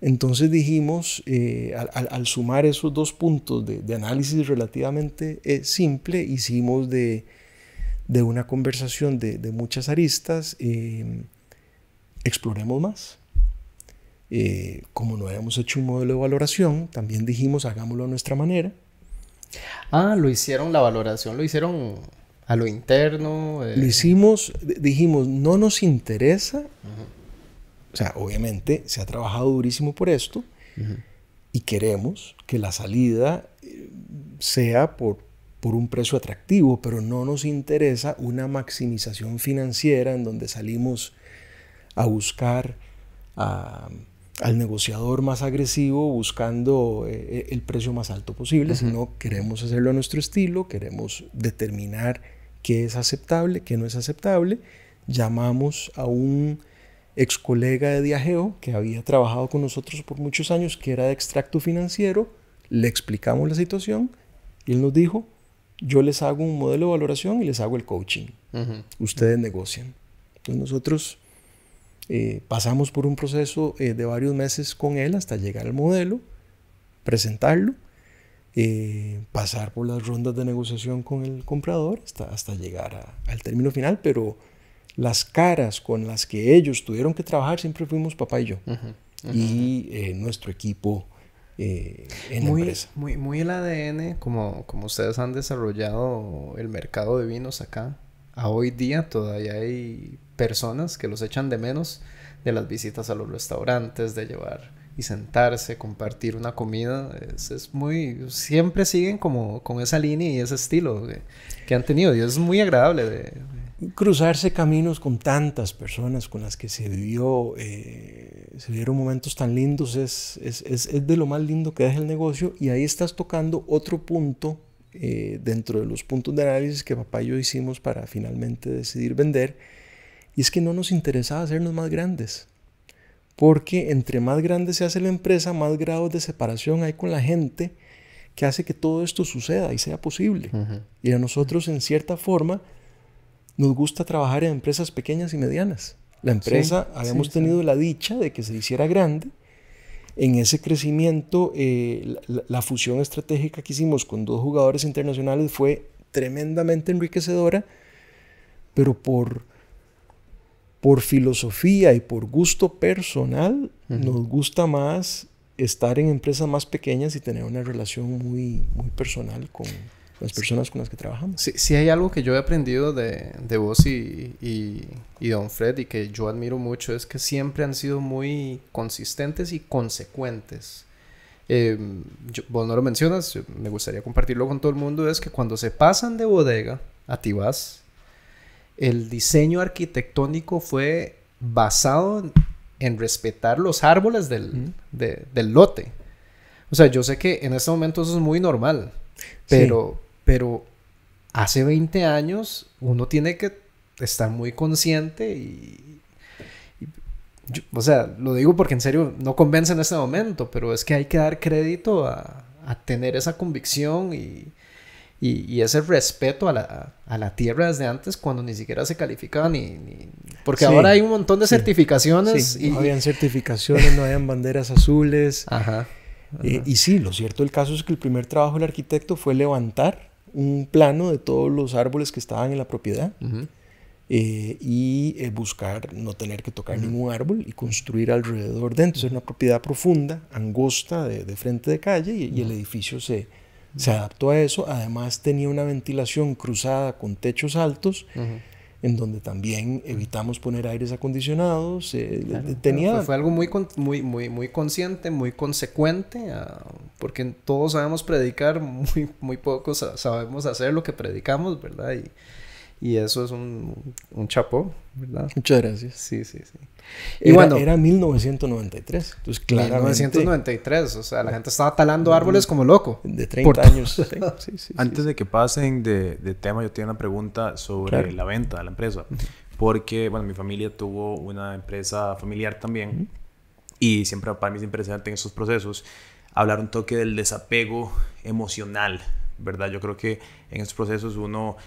Entonces dijimos, eh, al, sumar esos dos puntos de, análisis relativamente eh, simple, hicimos de de una conversación de, muchas aristas, em, exploremos más. Eh, como no habíamos hecho un modelo de valoración, también dijimos hagámoslo a nuestra manera. Ah, lo hicieron, la valoración lo hicieron a lo interno. Eh. Lo hicimos, dijimos, no nos interesa. O sea, obviamente se ha trabajado durísimo por esto y queremos que la salida eh, sea por, por un precio atractivo, pero no nos interesa una maximización financiera en donde salimos a buscar al negociador más agresivo buscando eh, eh, el precio más alto posible, sino queremos hacerlo a nuestro estilo, queremos determinar qué es aceptable, qué no es aceptable. Llamamos a un ex colega de Diageo que había trabajado con nosotros por muchos años, que era de extracto financiero, le explicamos la situación y él nos dijo, yo les hago un modelo de valoración y les hago el coaching. Ustedes negocian. nosotros eh, pasamos por un proceso eh, de varios meses con él hasta llegar al modelo, presentarlo, eh, pasar por las rondas de negociación con el comprador hasta, llegar al término final, pero las caras con las que ellos tuvieron que trabajar siempre fuimos papá y yo. Y nuestro equipo muy, eh, la Muy, el ADN, como, como ustedes han desarrollado el mercado de vinos acá, a hoy día todavía hay personas que los echan de menos de las visitas a los restaurantes, de llevar y sentarse, compartir una comida, es, muy, siempre siguen como con esa línea y ese estilo que, han tenido y es muy agradable de cruzarse caminos con tantas personas con las que se vivió, eh, se vieron momentos tan lindos, es, de lo más lindo que es el negocio y ahí estás tocando otro punto eh, dentro de los puntos de análisis que papá y yo hicimos para finalmente decidir vender y es que no nos interesaba hacernos más grandes. Porque entre más grande se hace la empresa, más grados de separación hay con la gente que hace que todo esto suceda y sea posible. Y a nosotros, en cierta forma, nos gusta trabajar en empresas pequeñas y medianas. La empresa, habíamos tenido la dicha de que se hiciera grande. En ese crecimiento, eh, la, fusión estratégica que hicimos con dos jugadores internacionales fue tremendamente enriquecedora, pero por, por filosofía y por gusto personal, nos gusta más estar en empresas más pequeñas y tener una relación muy, muy personal con, las personas con las que trabajamos. Si hay algo que yo he aprendido de, de vos y, y, Don Fred y que yo admiro mucho, es que siempre han sido muy consistentes y consecuentes. Em, vos no lo mencionas, me gustaría compartirlo con todo el mundo, es que cuando se pasan de bodega a Tibás, el diseño arquitectónico fue basado en, respetar los árboles del, lote. O sea, yo sé que en este momento eso es muy normal, pero, pero hace 20 años uno tiene que estar muy consciente y, o sea, lo digo porque en serio no convence en este momento, pero es que hay que dar crédito a, tener esa convicción y, ese respeto a la, tierra desde antes cuando ni siquiera se calificaba ni... porque ahora hay un montón de certificaciones. No habían certificaciones, no habían banderas azules. Ajá. Eh, y sí, lo cierto el caso es que el primer trabajo del arquitecto fue levantar un plano de todos los árboles que estaban en la propiedad eh, y eh, buscar no tener que tocar ningún árbol y construir alrededor de. Entonces, una propiedad profunda, angosta, de, frente de calle y, el edificio se, se adaptó a eso. Además, tenía una ventilación cruzada con techos altos en donde también evitamos poner aires acondicionados. Eh, eh, tenía... Fue, algo muy, muy, muy, muy consciente, muy consecuente, ah, porque todos sabemos predicar, muy, muy pocos sabemos hacer lo que predicamos, ¿verdad? Y, eso es un, un chapó, ¿verdad? Muchas gracias. Sí, sí, sí. Y bueno, era 1993. Entonces, claro. 1993, o sea, la gente estaba talando árboles como loco. De 30 años. (laughs) Antes de que pasen de, de, tema, yo tenía una pregunta sobre la venta de la empresa. Porque, bueno, mi familia tuvo una empresa familiar también. Y siempre para mí es impresionante en estos procesos hablar un toque del desapego emocional, ¿verdad? Yo creo que en estos procesos uno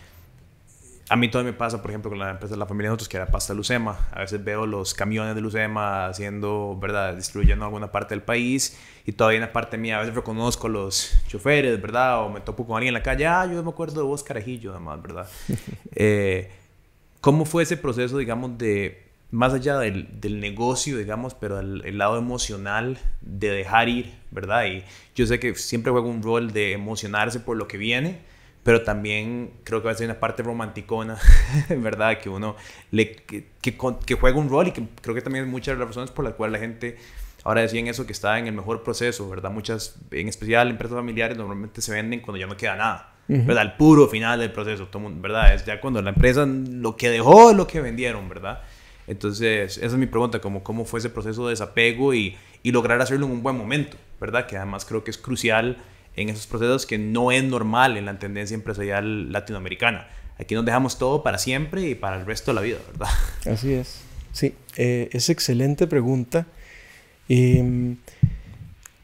a mí todavía me pasa, por ejemplo, con la empresa de la familia de nosotros, que era pasta Lucema. A veces veo los camiones de Lucema haciendo, ¿verdad? Distribuyendo alguna parte del país y todavía en la parte mía a veces reconozco los choferes, ¿verdad? O me topo con alguien en la calle, ah, yo me acuerdo de vos, carajillo, además, ¿verdad? (laughs) Eh, ¿Cómo fue ese proceso, digamos, de, más allá del, negocio, digamos, pero el, el, lado emocional de dejar ir, ¿verdad? Y yo sé que siempre juega un rol de emocionarse por lo que viene pero también creo que va a ser una parte romanticona, (laughs) ¿verdad? Que uno le, que, juega un rol y que creo que también es muchas de las razones por las cuales la gente ahora decían eso, que está en el mejor proceso, ¿verdad? Muchas, en especial empresas familiares, normalmente se venden cuando ya no queda nada. ¿Verdad? El puro final del proceso, ¿verdad? Es ya cuando la empresa lo que dejó es lo que vendieron, ¿verdad? Entonces, esa es mi pregunta, como cómo fue ese proceso de desapego y, y lograr hacerlo en un buen momento, ¿verdad? Que además creo que es crucial en esos procesos que no es normal en la tendencia empresarial latinoamericana. Aquí nos dejamos todo para siempre y para el resto de la vida, ¿verdad? (laughs) Así es. Sí, eh, es excelente pregunta. Em,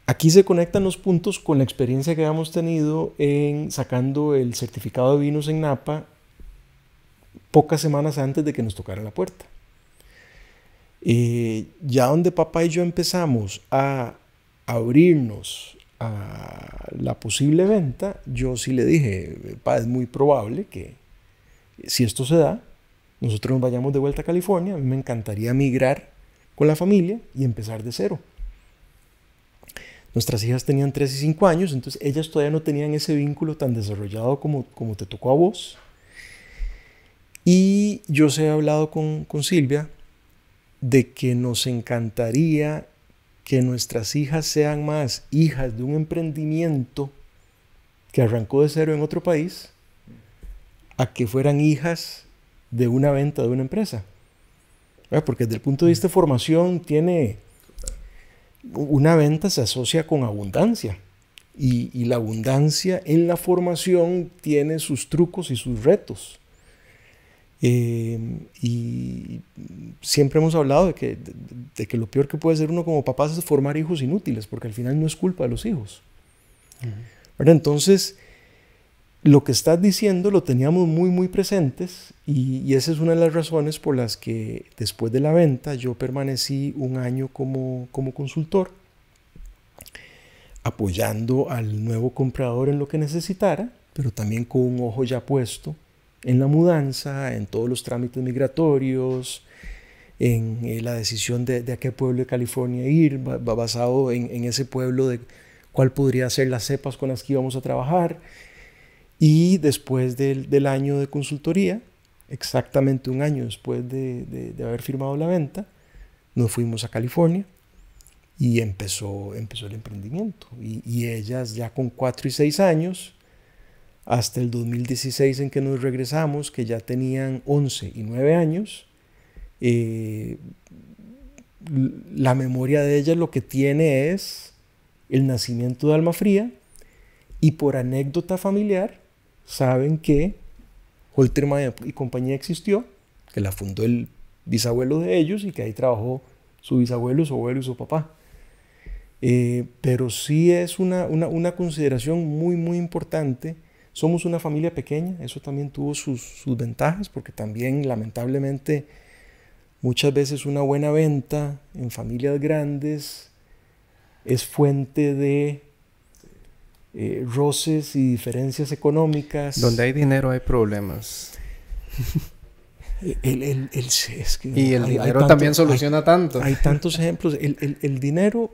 aquí se conectan los puntos con la experiencia que hemos tenido en sacando el certificado de vinos en Napa pocas semanas antes de que nos tocara la puerta. Eh, ya donde papá y yo empezamos a abrirnos a la posible venta, yo sí le dije, es muy probable que si esto se da, nosotros nos vayamos de vuelta a California, a mí me encantaría migrar con la familia y empezar de cero. Nuestras hijas tenían 3 y 5 años, entonces ellas todavía no tenían ese vínculo tan desarrollado como, como te tocó a vos. Y yo se he hablado con, con Silvia de que nos encantaría que nuestras hijas sean más hijas de un emprendimiento que arrancó de cero en otro país a que fueran hijas de una venta de una empresa. Porque desde el punto de vista de formación tiene... Una venta se asocia con abundancia y, y la abundancia en la formación tiene sus trucos y sus retos. Eh, y siempre hemos hablado de que, lo peor que puede hacer uno como papás es formar hijos inútiles, porque al final no es culpa de los hijos. Entonces, lo que estás diciendo lo teníamos muy, muy presentes y, y, esa es una de las razones por las que después de la venta yo permanecí un año como, como consultor, apoyando al nuevo comprador en lo que necesitara, pero también con un ojo ya puesto en la mudanza, en todos los trámites migratorios, en eh, la decisión de, de, a qué pueblo de California ir, va, basado en, en, ese pueblo de cuál podría ser las cepas con las que íbamos a trabajar. Y después del, del año de consultoría, exactamente un año después de, de, haber firmado la venta, nos fuimos a California y empezó, empezó el emprendimiento. Y, ellas ya con cuatro y seis años, hasta el 2016 en que nos regresamos, que ya tenían 11 y 9 años, eh, la memoria de ella lo que tiene es el nacimiento de Alma Fría y por anécdota familiar saben que Holterman y compañía existió, que la fundó el bisabuelo de ellos y que ahí trabajó su bisabuelo, su abuelo y su papá. Eh, pero sí es una, una consideración muy, muy importante somos una familia pequeña, eso también tuvo sus, ventajas, porque también lamentablemente muchas veces una buena venta en familias grandes es fuente de eh, roces y diferencias económicas. Donde hay dinero hay problemas. (laughs) el, y el dinero también soluciona tanto. Hay tantos ejemplos. El, dinero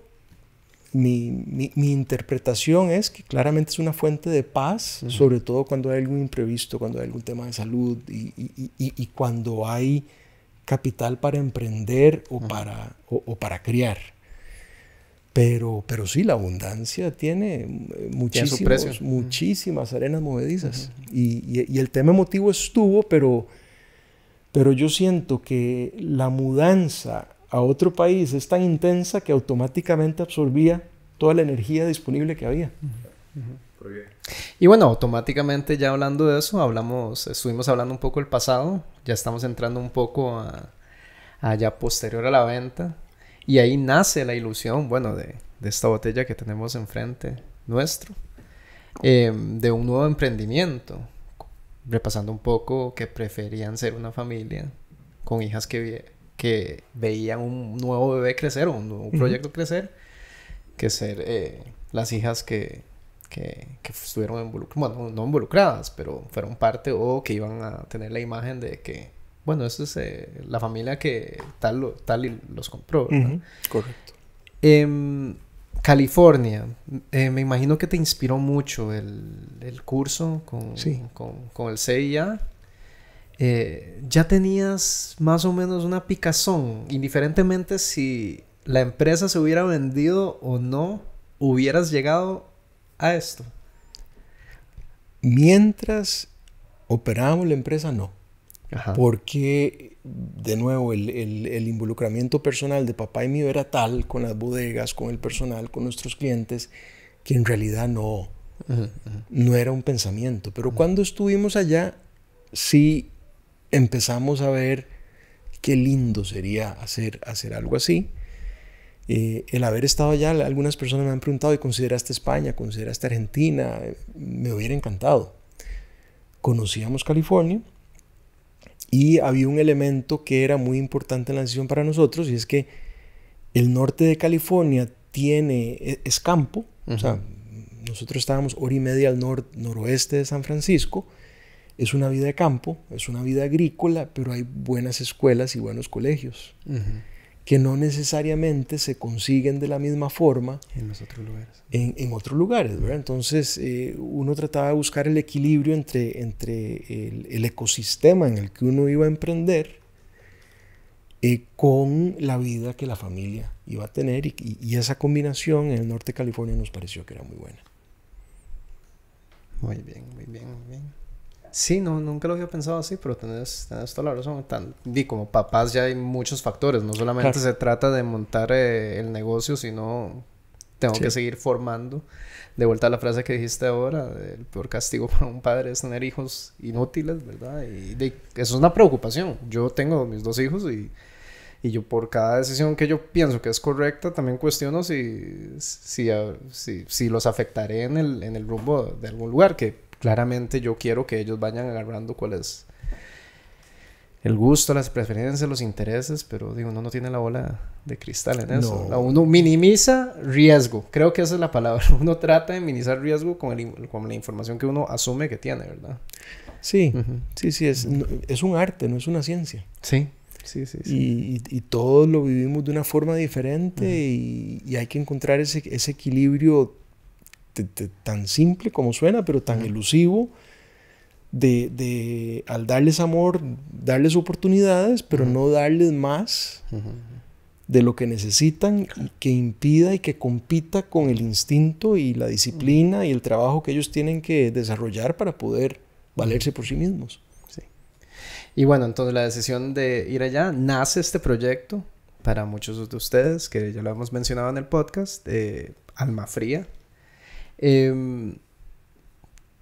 mi, interpretación es que claramente es una fuente de paz, sobre todo cuando hay algún imprevisto, cuando hay algún tema de salud y, cuando hay capital para emprender o, para, o, para criar. Pero, pero sí, la abundancia tiene eh, muchísimas arenas movedizas. y, el tema emotivo estuvo, pero, pero yo siento que la mudanza a otro país es tan intensa que automáticamente absorbía toda la energía disponible que había. Y bueno, automáticamente ya hablando de eso, hablamos, estuvimos hablando un poco el pasado, ya estamos entrando un poco a, posterior a la venta y ahí nace la ilusión, bueno, de, de esta botella que tenemos enfrente nuestro, em, de un nuevo emprendimiento, repasando un poco que preferían ser una familia con hijas que que veían un nuevo bebé crecer o un nuevo proyecto crecer, que ser eh, las hijas que, estuvieron involucradas, bueno, no involucradas, pero fueron parte o que iban a tener la imagen de que, bueno, eso es eh, la familia que tal, tal y los compró, Correcto. Em, California, eh, me imagino que te inspiró mucho el, curso con, con, con, el CIA. Eh, ya tenías más o menos una picazón, indiferentemente si la empresa se hubiera vendido o no, hubieras llegado a esto. Mientras operábamos la empresa, no. Porque, de nuevo, el, involucramiento personal de papá y mío era tal con las bodegas, con el personal, con nuestros clientes, que en realidad no, no era un pensamiento. Pero cuando estuvimos allá, sí empezamos a ver qué lindo sería hacer, hacer algo así. Eh, el haber estado allá, algunas personas me han preguntado, ¿y consideraste España? ¿Consideraste Argentina? Me hubiera encantado. Conocíamos California y había un elemento que era muy importante en la decisión para nosotros y es que el norte de California tiene, e, es campo, nosotros estábamos hora y media al norte noroeste de San Francisco, es una vida de campo, es una vida agrícola, pero hay buenas escuelas y buenos colegios que no necesariamente se consiguen de la misma forma en los otros lugares. En, otros lugares, Entonces eh, uno trataba de buscar el equilibrio entre, entre el, ecosistema en el que uno iba a emprender eh, con la vida que la familia iba a tener y, y esa combinación en el norte de California nos pareció que era muy buena. Muy bien, muy bien, muy bien. Sí, no, nunca lo había pensado así, pero tenés, tenés toda la razón. Tan, y como papás ya hay muchos factores, no solamente se trata de montar eh, el negocio, sino tengo que seguir formando. De vuelta a la frase que dijiste ahora, el peor castigo (laughs) para un padre es tener hijos inútiles, ¿verdad? Y eso es una preocupación. Yo tengo mis dos hijos y, y, yo por cada decisión que yo pienso que es correcta, también cuestiono si, si, si, si los afectaré en el, en el rumbo de algún lugar, que claramente yo quiero que ellos vayan agarrando cuál es el gusto, las preferencias, los intereses, pero digo, uno no tiene la bola de cristal en eso. Uno minimiza riesgo, creo que esa es la palabra. (laughs) Uno trata de minimizar riesgo con, la información que uno asume que tiene, ¿verdad? Sí, sí, sí, es, es un arte, no es una ciencia. Sí, sí, sí. Y, todos lo vivimos de una forma diferente y, hay que encontrar ese, ese equilibrio tan simple como suena, pero tan elusivo, de, de al darles amor, darles oportunidades, pero no darles más de lo que necesitan y que impida y que compita con el instinto y la disciplina y el trabajo que ellos tienen que desarrollar para poder valerse por sí mismos. Sí. Y bueno, entonces la decisión de ir allá, nace este proyecto para muchos de ustedes, que ya lo hemos mencionado en el podcast, de Alma Fría, Em,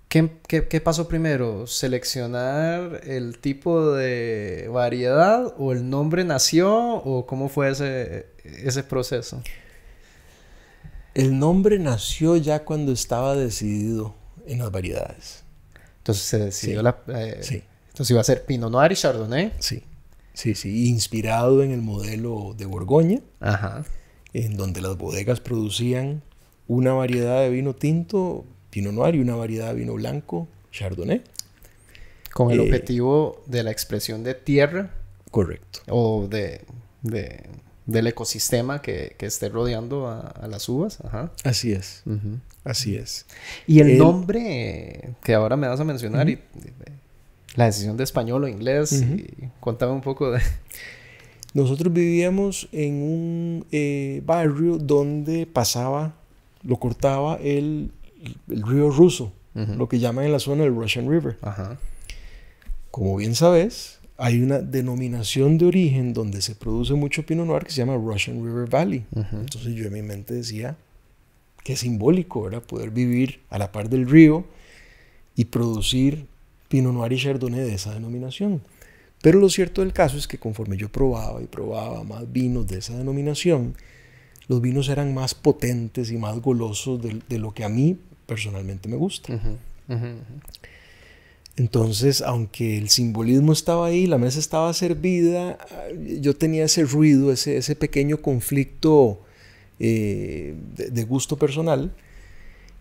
¿qué, pasó primero? ¿Seleccionar el tipo de variedad o el nombre nació o cómo fue ese, ese proceso? El nombre nació ya cuando estaba decidido en las variedades. Entonces se decidió la... Eh, entonces iba a ser Pinot Noir y Chardonnay. Sí. Sí, sí, inspirado en el modelo de Borgoña, Ajá. en donde las bodegas producían una variedad de vino tinto, vino Noir, y una variedad de vino blanco, Chardonnay. Con el eh, objetivo de la expresión de tierra. Correcto. O de, de del ecosistema que, esté rodeando a, las uvas. Ajá. Así es. Así es. Y el, nombre que ahora me vas a mencionar, y, la decisión de español o inglés, y, contame un poco de... Nosotros vivíamos en un eh, barrio donde pasaba lo cortaba el, río ruso, lo que llaman en la zona el Russian River. Como bien sabes, hay una denominación de origen donde se produce mucho Pinot Noir que se llama Russian River Valley. Entonces yo en mi mente decía que simbólico, era Poder vivir a la par del río y producir Pinot Noir y Chardonnay de esa denominación. Pero lo cierto del caso es que conforme yo probaba y probaba más vinos de esa denominación, los vinos eran más potentes y más golosos de, lo que a mí personalmente me gusta. Entonces, aunque el simbolismo estaba ahí, la mesa estaba servida, yo tenía ese ruido, ese, pequeño conflicto eh, de, gusto personal.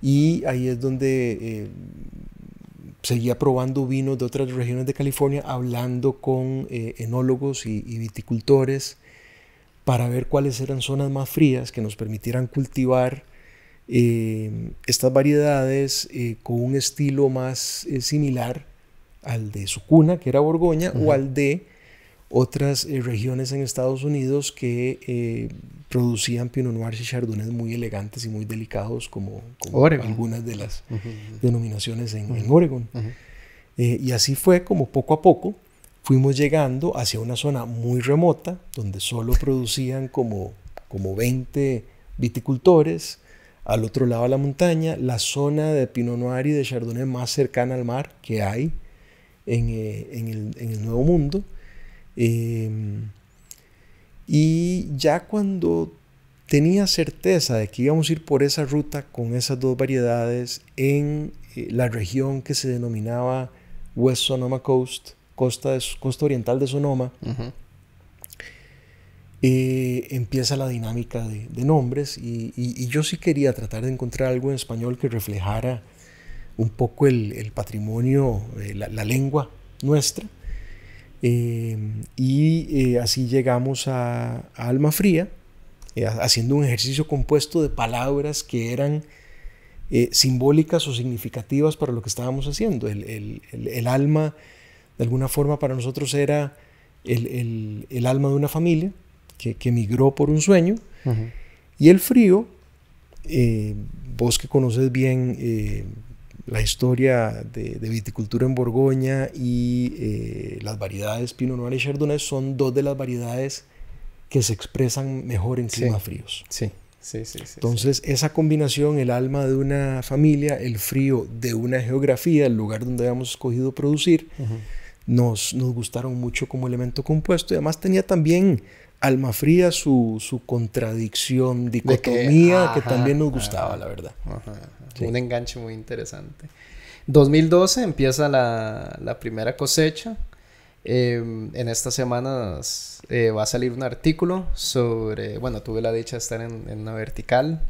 Y ahí es donde eh, seguía probando vinos de otras regiones de California, hablando con eh, enólogos y viticultores para ver cuáles eran zonas más frías que nos permitieran cultivar eh, estas variedades eh, con un estilo más eh, similar al de su cuna, que era Borgoña, o al de otras regiones en Estados Unidos que producían Pinot Noir y Chardonnay muy elegantes y muy delicados, como, algunas de las denominaciones en, oregón en Oregon. y así fue como poco a poco fuimos llegando hacia una zona muy remota, donde solo producían como, como 20 viticultores, al otro lado de la montaña, la zona de Pinot Noir y de Chardonnay más cercana al mar que hay en, eh, el, Nuevo Mundo. Em, y ya cuando tenía certeza de que íbamos a ir por esa ruta con esas dos variedades en eh, la región que se denominaba West Sonoma Coast, costa, costa oriental de Sonoma, eh, empieza la dinámica de, nombres y, yo sí quería tratar de encontrar algo en español que reflejara un poco el, patrimonio, eh, la, lengua nuestra. Eh, y así llegamos a, Alma Fría, haciendo un ejercicio compuesto de palabras que eran simbólicas o significativas para lo que estábamos haciendo. el, el, el alma de alguna forma para nosotros era el, alma de una familia que, que migró por un sueño. Y el frío, eh, vos que conoces bien eh, la historia de, viticultura en Borgoña y eh, las variedades Pinot Noir y Chardonnay son dos de las variedades que se expresan mejor en climas fríos. Sí, sí, sí. Entonces, esa combinación, el alma de una familia, el frío de una geografía, el lugar donde habíamos escogido producir, nos, gustaron mucho como elemento compuesto y además tenía también Alma Fría su, contradicción, dicotomía que, también nos gustaba, la verdad. Un enganche muy interesante. 2012 empieza la, primera cosecha. Em, en estas semanas eh, va a salir un artículo sobre, bueno, tuve la dicha de estar en, en una vertical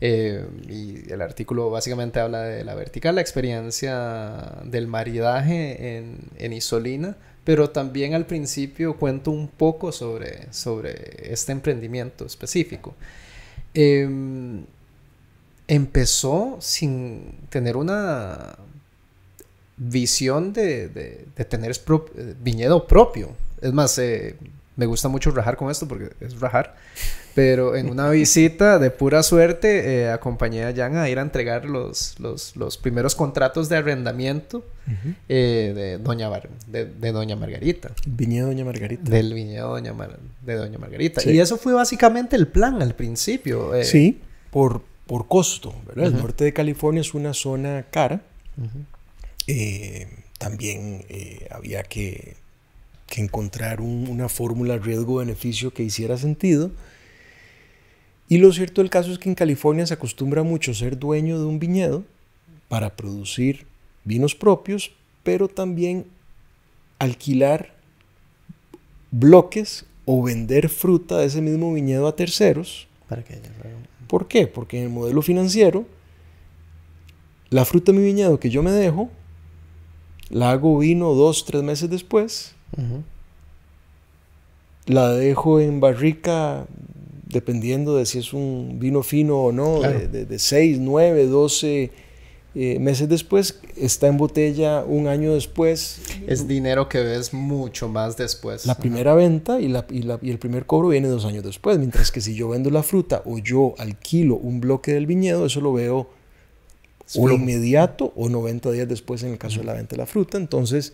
eh, y el artículo básicamente habla de la vertical, la experiencia del maridaje en, Isolina, pero también al principio cuento un poco sobre, sobre este emprendimiento específico. Em, empezó sin tener una visión de, tener eh, viñedo propio. Es más, eh, me gusta mucho rajar con esto porque es rajar. Pero en una visita de pura suerte eh, acompañé a Jan a ir a entregar los, los, primeros contratos de arrendamiento eh, de, Doña de, de, Doña Margarita. Doña Margarita. Del viñedo de Doña Margarita. Y eso fue básicamente el plan al principio. Eh. Sí, por, por costo. El norte de California es una zona cara. también había que que encontrar una fórmula riesgo-beneficio que hiciera sentido. Y lo cierto del caso es que en California se acostumbra mucho ser dueño de un viñedo para producir vinos propios, pero también alquilar bloques o vender fruta de ese mismo viñedo a terceros. ¿Para ¿Por qué? Porque en el modelo financiero, la fruta de mi viñedo que yo me dejo, la hago vino dos, tres meses después la dejo en barrica dependiendo de si es un vino fino o no, de, de, 6, 9, 12 meses después, está en botella un año después. Es dinero que ves mucho más después. La primera venta y, la, y, y, el primer cobro viene dos años después, mientras que si yo vendo la fruta o yo alquilo un bloque del viñedo, eso lo veo o inmediato o 90 días después en el caso de la venta de la fruta. Entonces,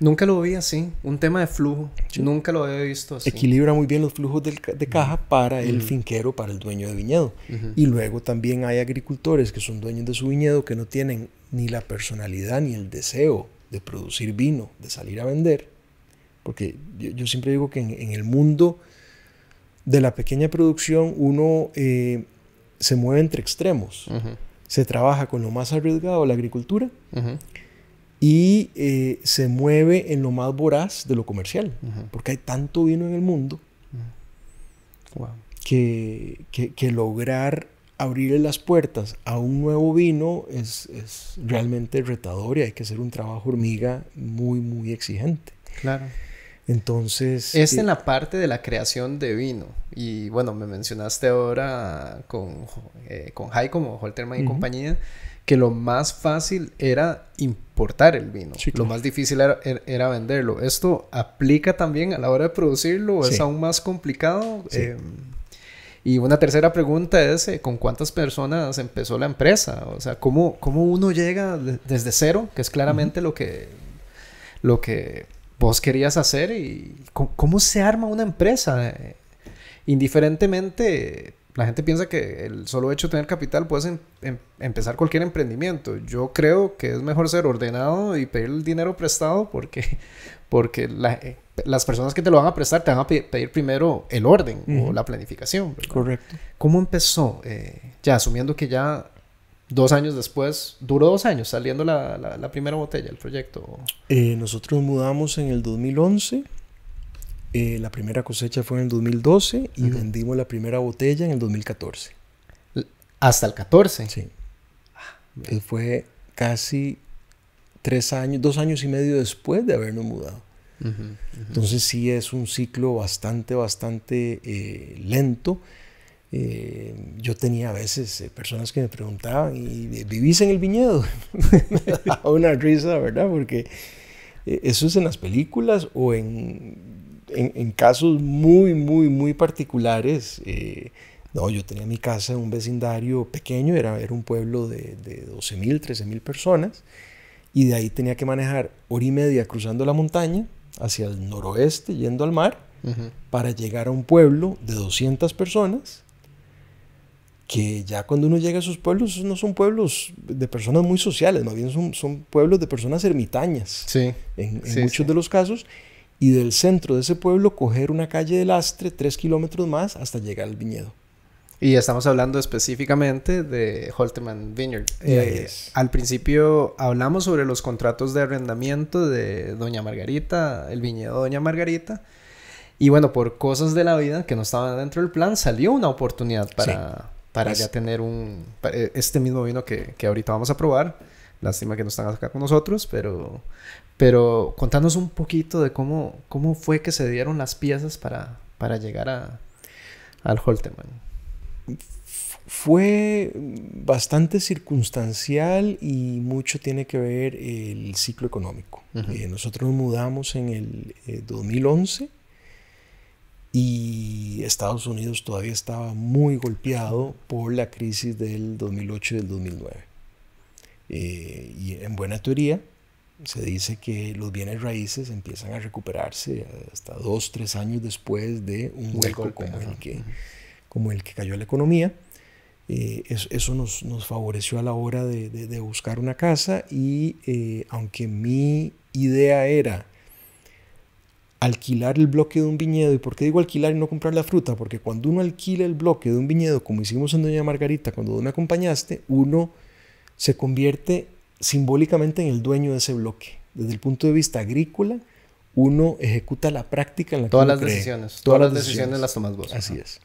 Nunca lo vi así, un tema de flujo. Nunca lo había visto así. Equilibra muy bien los flujos de, caja para el finquero, para el dueño de viñedo. Y luego también hay agricultores que son dueños de su viñedo que no tienen ni la personalidad ni el deseo de producir vino, de salir a vender. Porque yo, siempre digo que en, el mundo de la pequeña producción uno eh, se mueve entre extremos. Se trabaja con lo más arriesgado, la agricultura, y eh, se mueve en lo más voraz de lo comercial, porque hay tanto vino en el mundo que, que, lograr abrirle las puertas a un nuevo vino es, es realmente retador y hay que hacer un trabajo hormiga muy, muy exigente. Claro. Entonces... Es en la parte de la creación de vino. Y bueno, me mencionaste ahora con, eh, con Jai como Holterman y compañía que lo más fácil era importar el vino. Lo más difícil er, era, venderlo. ¿Esto aplica también a la hora de producirlo? ¿Es aún más complicado? Eh, y una tercera pregunta es, eh, ¿con cuántas personas empezó la empresa? O sea, ¿cómo, cómo uno llega desde cero? Que es claramente lo, que, lo que vos querías hacer. ¿Y cómo se arma una empresa? Eh, indiferentemente la gente piensa que el solo hecho de tener capital puedes em, em, empezar cualquier emprendimiento. Yo creo que es mejor ser ordenado y pedir el dinero prestado porque, (laughs) porque eh, las personas que te lo van a prestar te van a pedir primero el orden o la planificación. Correcto. ¿Cómo empezó? Eh, ya asumiendo que ya dos años después, duró dos años saliendo la, primera botella, el proyecto. Eh, nosotros mudamos en el 2011 eh, la primera cosecha fue en el 2012 y vendimos la primera botella en el 2014. ¿Hasta el 14? Sí. Ah, fue casi tres años, dos años y medio después de habernos mudado. Entonces sí es un ciclo bastante, bastante eh, lento. Eh, yo tenía a veces personas que me preguntaban, ¿y vivís en el viñedo? (laughs) me una risa, ¿verdad? Porque eso es en las películas o en en, casos muy, muy, muy particulares. Eh, no, yo tenía mi casa en un vecindario pequeño, era, era un pueblo de, de 12.000, 13.000 personas, y de ahí tenía que manejar hora y media cruzando la montaña hacia el noroeste, yendo al mar, para llegar a un pueblo de 200 personas, que ya cuando uno llega a esos pueblos, no son pueblos de personas muy sociales, más bien son, son pueblos de personas ermitañas, en, muchos de los casos, y del centro de ese pueblo coger una calle de lastre tres kilómetros más hasta llegar al viñedo. Y estamos hablando específicamente de Holteman Vineyard. Eh, al principio hablamos sobre los contratos de arrendamiento de Doña Margarita, el viñedo Doña Margarita. Y bueno, por cosas de la vida que no estaban dentro del plan, salió una oportunidad para, para pues ya tener un... Eh, este mismo vino que, que ahorita vamos a probar. Lástima que no están acá con nosotros, pero, pero contanos un poquito de cómo, cómo fue que se dieron las piezas para, llegar al Holteman. Fue bastante circunstancial y mucho tiene que ver el ciclo económico. Eh, nosotros nos mudamos en el 2011 eh, y Estados Unidos todavía estaba muy golpeado por la crisis del 2008 y del 2009. Eh, y en buena teoría, se dice que los bienes raíces empiezan a recuperarse hasta dos, tres años después de un hueco como, el que, cayó la economía. Eh, eso, nos, favoreció a la hora de, buscar una casa y eh, aunque mi idea era alquilar el bloque de un viñedo, ¿y por qué digo alquilar y no comprar la fruta? Porque cuando uno alquila el bloque de un viñedo, como hicimos en Doña Margarita cuando tú me acompañaste, uno se convierte simbólicamente en el dueño de ese bloque. Desde el punto de vista agrícola, uno ejecuta la práctica en la todas que todas las decisiones, todas, las decisiones. las tomas vos. Así es.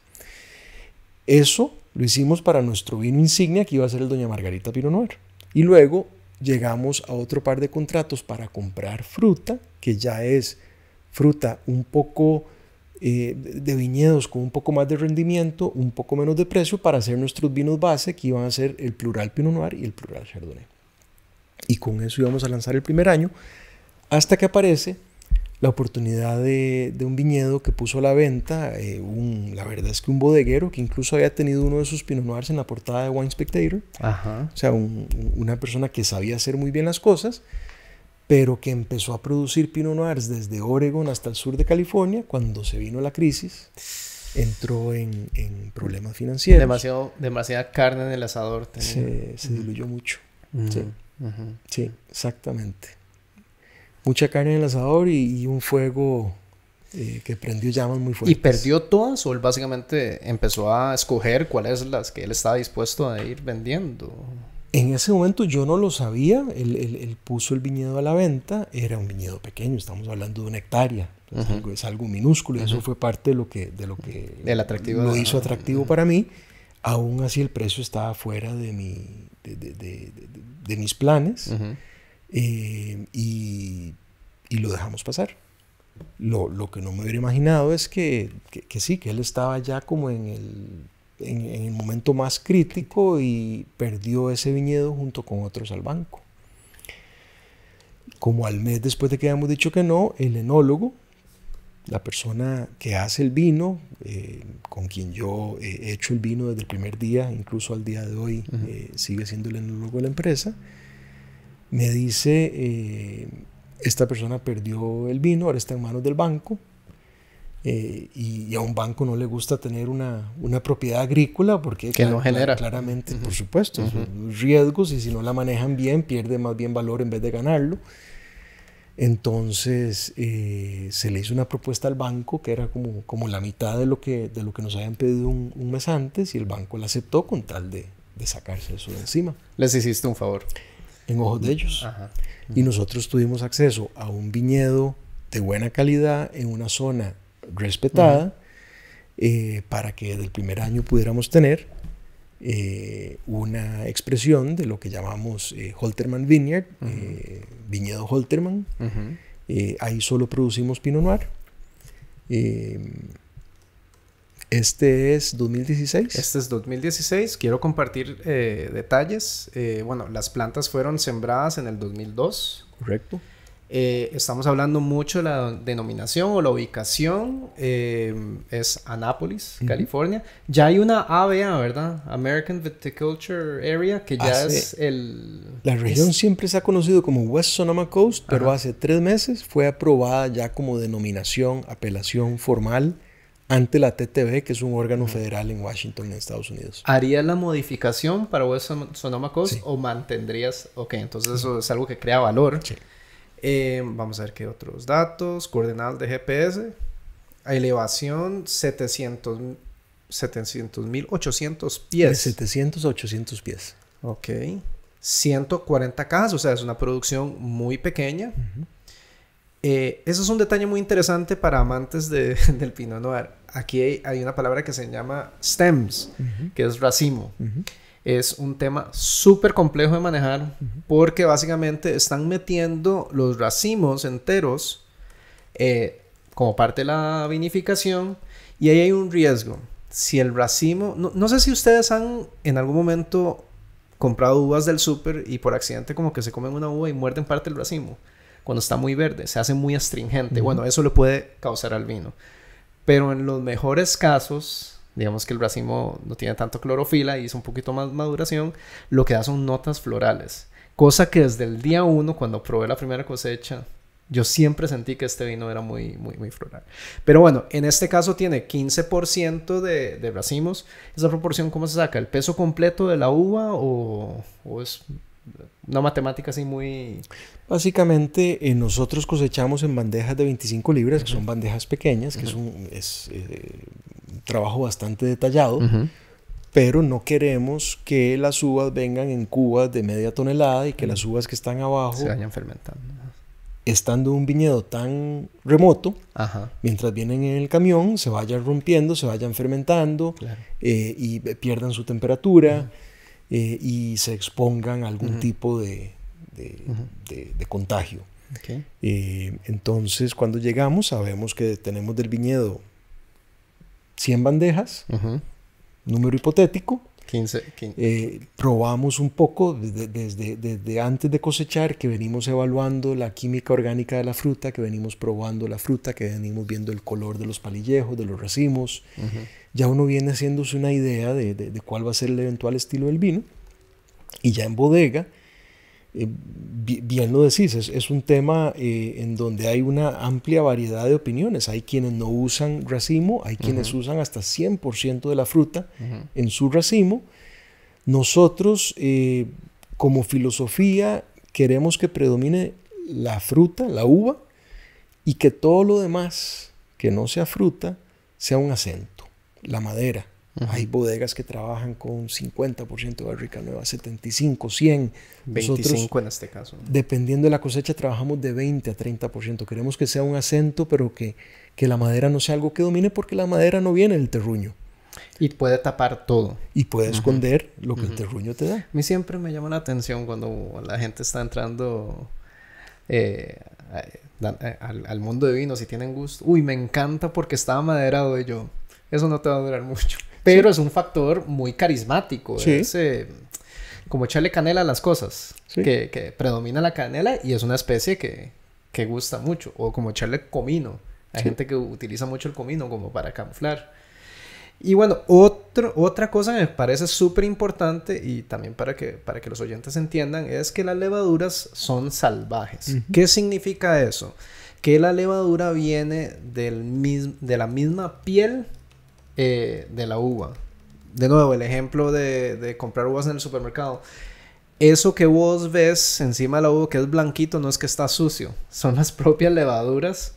Eso lo hicimos para nuestro vino insignia que iba a ser el Doña Margarita Pinot Noir. Y luego llegamos a otro par de contratos para comprar fruta, que ya es fruta un poco eh, de viñedos con un poco más de rendimiento, un poco menos de precio para hacer nuestros vinos base que iban a ser el plural Pinot Noir y el plural Chardonnay. Y con eso íbamos a lanzar el primer año, hasta que aparece la oportunidad de, un viñedo que puso a la venta, eh, la verdad es que un bodeguero que incluso había tenido uno de sus Pinot Noirs en la portada de Wine Spectator. O sea, una persona que sabía hacer muy bien las cosas pero que empezó a producir Pinot Noirs desde Oregon hasta el sur de California, cuando se vino la crisis, entró en, problemas financieros. Demasiado, demasiada carne en el asador. Se, diluyó mucho. Mm. sí. Sí, exactamente. Mucha carne en el asador y, un fuego eh, que prendió llamas muy fuertes. ¿Y perdió todas o él básicamente empezó a escoger cuáles las que él estaba dispuesto a ir vendiendo? En ese momento yo no lo sabía, él, puso el viñedo a la venta, era un viñedo pequeño, estamos hablando de una hectárea, es, algo, minúsculo, y eso fue parte de lo que, de lo que lo hizo atractivo para mí. Aún así el precio estaba fuera de, mi, de, mis planes eh, y, lo dejamos pasar. Lo, que no me hubiera imaginado es que, sí, que él estaba ya como en el en, el momento más crítico y perdió ese viñedo junto con otros al banco. Como al mes después de que habíamos dicho que no, el enólogo la persona que hace el vino, eh, con quien yo he hecho el vino desde el primer día, incluso al día de hoy, eh, sigue siendo el enólogo de la empresa, me dice, eh, esta persona perdió el vino, ahora está en manos del banco, y, a un banco no le gusta tener una, una propiedad agrícola porque... Que no genera. Claramente, por supuesto, riesgos y si no la manejan bien pierde más bien valor en vez de ganarlo. Entonces eh, se le hizo una propuesta al banco que era como, como la mitad de lo, que, de lo que nos habían pedido un, mes antes y el banco la aceptó con tal de, sacarse eso de encima. Les hiciste un favor. En ojos de ellos. Y nosotros tuvimos acceso a un viñedo de buena calidad en una zona respetada eh, para que del primer año pudiéramos tener eh, una expresión de lo que llamamos Holterman Vineyard, viñedo Holterman. Eh, ahí solo producimos pino Noir. Eh, este es 2016. Este es 2016. Quiero compartir eh, detalles. bueno, las plantas fueron sembradas en el 2002. Correcto. Eh, estamos hablando mucho de la denominación o la ubicación. Eh, es Anápolis, California. Ya hay una ABA, ¿verdad? American Viticulture Area, que ya es el... La región siempre se ha conocido como West Sonoma Coast, pero hace tres meses fue aprobada ya como denominación, apelación formal ante la TTB, que es un órgano federal en Washington, en Estados Unidos. ¿Harías la modificación para West Sonoma Coast o mantendrías? Ok, entonces eso es algo que crea valor. Sí. Em, vamos a ver qué otros datos. Coordenadas de GPS. A elevación 700 mil 800 pies. 700 800 pies. Ok. 140 cajas, o sea, es una producción muy pequeña. Eh, eso es un detalle muy interesante para amantes de, (laughs) del pino Noir. Aquí hay, una palabra que se llama stems, que es racimo es un tema súper complejo de manejar porque básicamente están metiendo los racimos enteros eh, como parte de la vinificación y ahí hay un riesgo. Si el racimo, no, sé si ustedes han en algún momento comprado uvas del súper y por accidente como que se comen una uva y muerden parte del racimo cuando está muy verde, se hace muy astringente. Bueno, eso le puede causar al vino. Pero en los mejores casos, Digamos que el bracimo no tiene tanto clorofila y es un poquito más maduración, lo que da son notas florales. Cosa que desde el día uno, cuando probé la primera cosecha, yo siempre sentí que este vino era muy, muy, muy floral. Pero bueno, en este caso tiene 15% de, de ¿Esa proporción cómo se saca? ¿El peso completo de la uva o, o es una matemática así muy... Básicamente eh, nosotros cosechamos en bandejas de 25 libras, que son bandejas pequeñas, que es eh, un, trabajo bastante detallado, pero no queremos que las uvas vengan en cubas de media tonelada y que las uvas que están abajo... Se vayan fermentando. Estando un viñedo tan remoto, mientras vienen en el camión, se vayan rompiendo, se vayan fermentando eh, y pierdan su temperatura. Eh, y se expongan a algún tipo de, contagio. Eh, entonces, cuando llegamos, sabemos que tenemos del viñedo 100 bandejas, número hipotético. 15, eh, probamos un poco desde, antes de cosechar, que venimos evaluando la química orgánica de la fruta, que venimos probando la fruta, que venimos viendo el color de los palillejos, de los racimos, ya uno viene haciéndose una idea de, cuál va a ser el eventual estilo del vino. Y ya en bodega, eh, bien lo decís, es, un tema eh, en donde hay una amplia variedad de opiniones. Hay quienes no usan racimo, hay quienes usan hasta 100% de la fruta en su racimo. Nosotros, eh, como filosofía, queremos que predomine la fruta, la uva, y que todo lo demás que no sea fruta sea un acento la madera. Hay bodegas que trabajan con 50% de barrica nueva, 75, 100. 25 en este caso. Dependiendo de la cosecha, trabajamos de 20 a 30%. Queremos que sea un acento, pero que, que la madera no sea algo que domine, porque la madera no viene del terruño. Y puede tapar todo. Y puede esconder lo que el terruño te da. A mí siempre me llama la atención cuando la gente está entrando eh, eh, eh, al, mundo de vinos si tienen gusto. Uy, me encanta porque estaba maderado. Y yo, eso no te va a durar mucho. Pero es un factor muy carismático. Es eh, como echarle canela a las cosas. Que, predomina la canela y es una especie que, que gusta mucho. O como echarle comino. Hay gente que utiliza mucho el comino como para camuflar. Y bueno, otro, otra cosa que me parece súper importante y también para que, para que los oyentes entiendan es que las levaduras son salvajes. ¿Qué significa eso? Que la levadura viene del de la misma piel eh, de la uva. De nuevo, el ejemplo de, comprar uvas en el supermercado eso que vos ves encima de la uva que es blanquito no es que está sucio, son las propias levaduras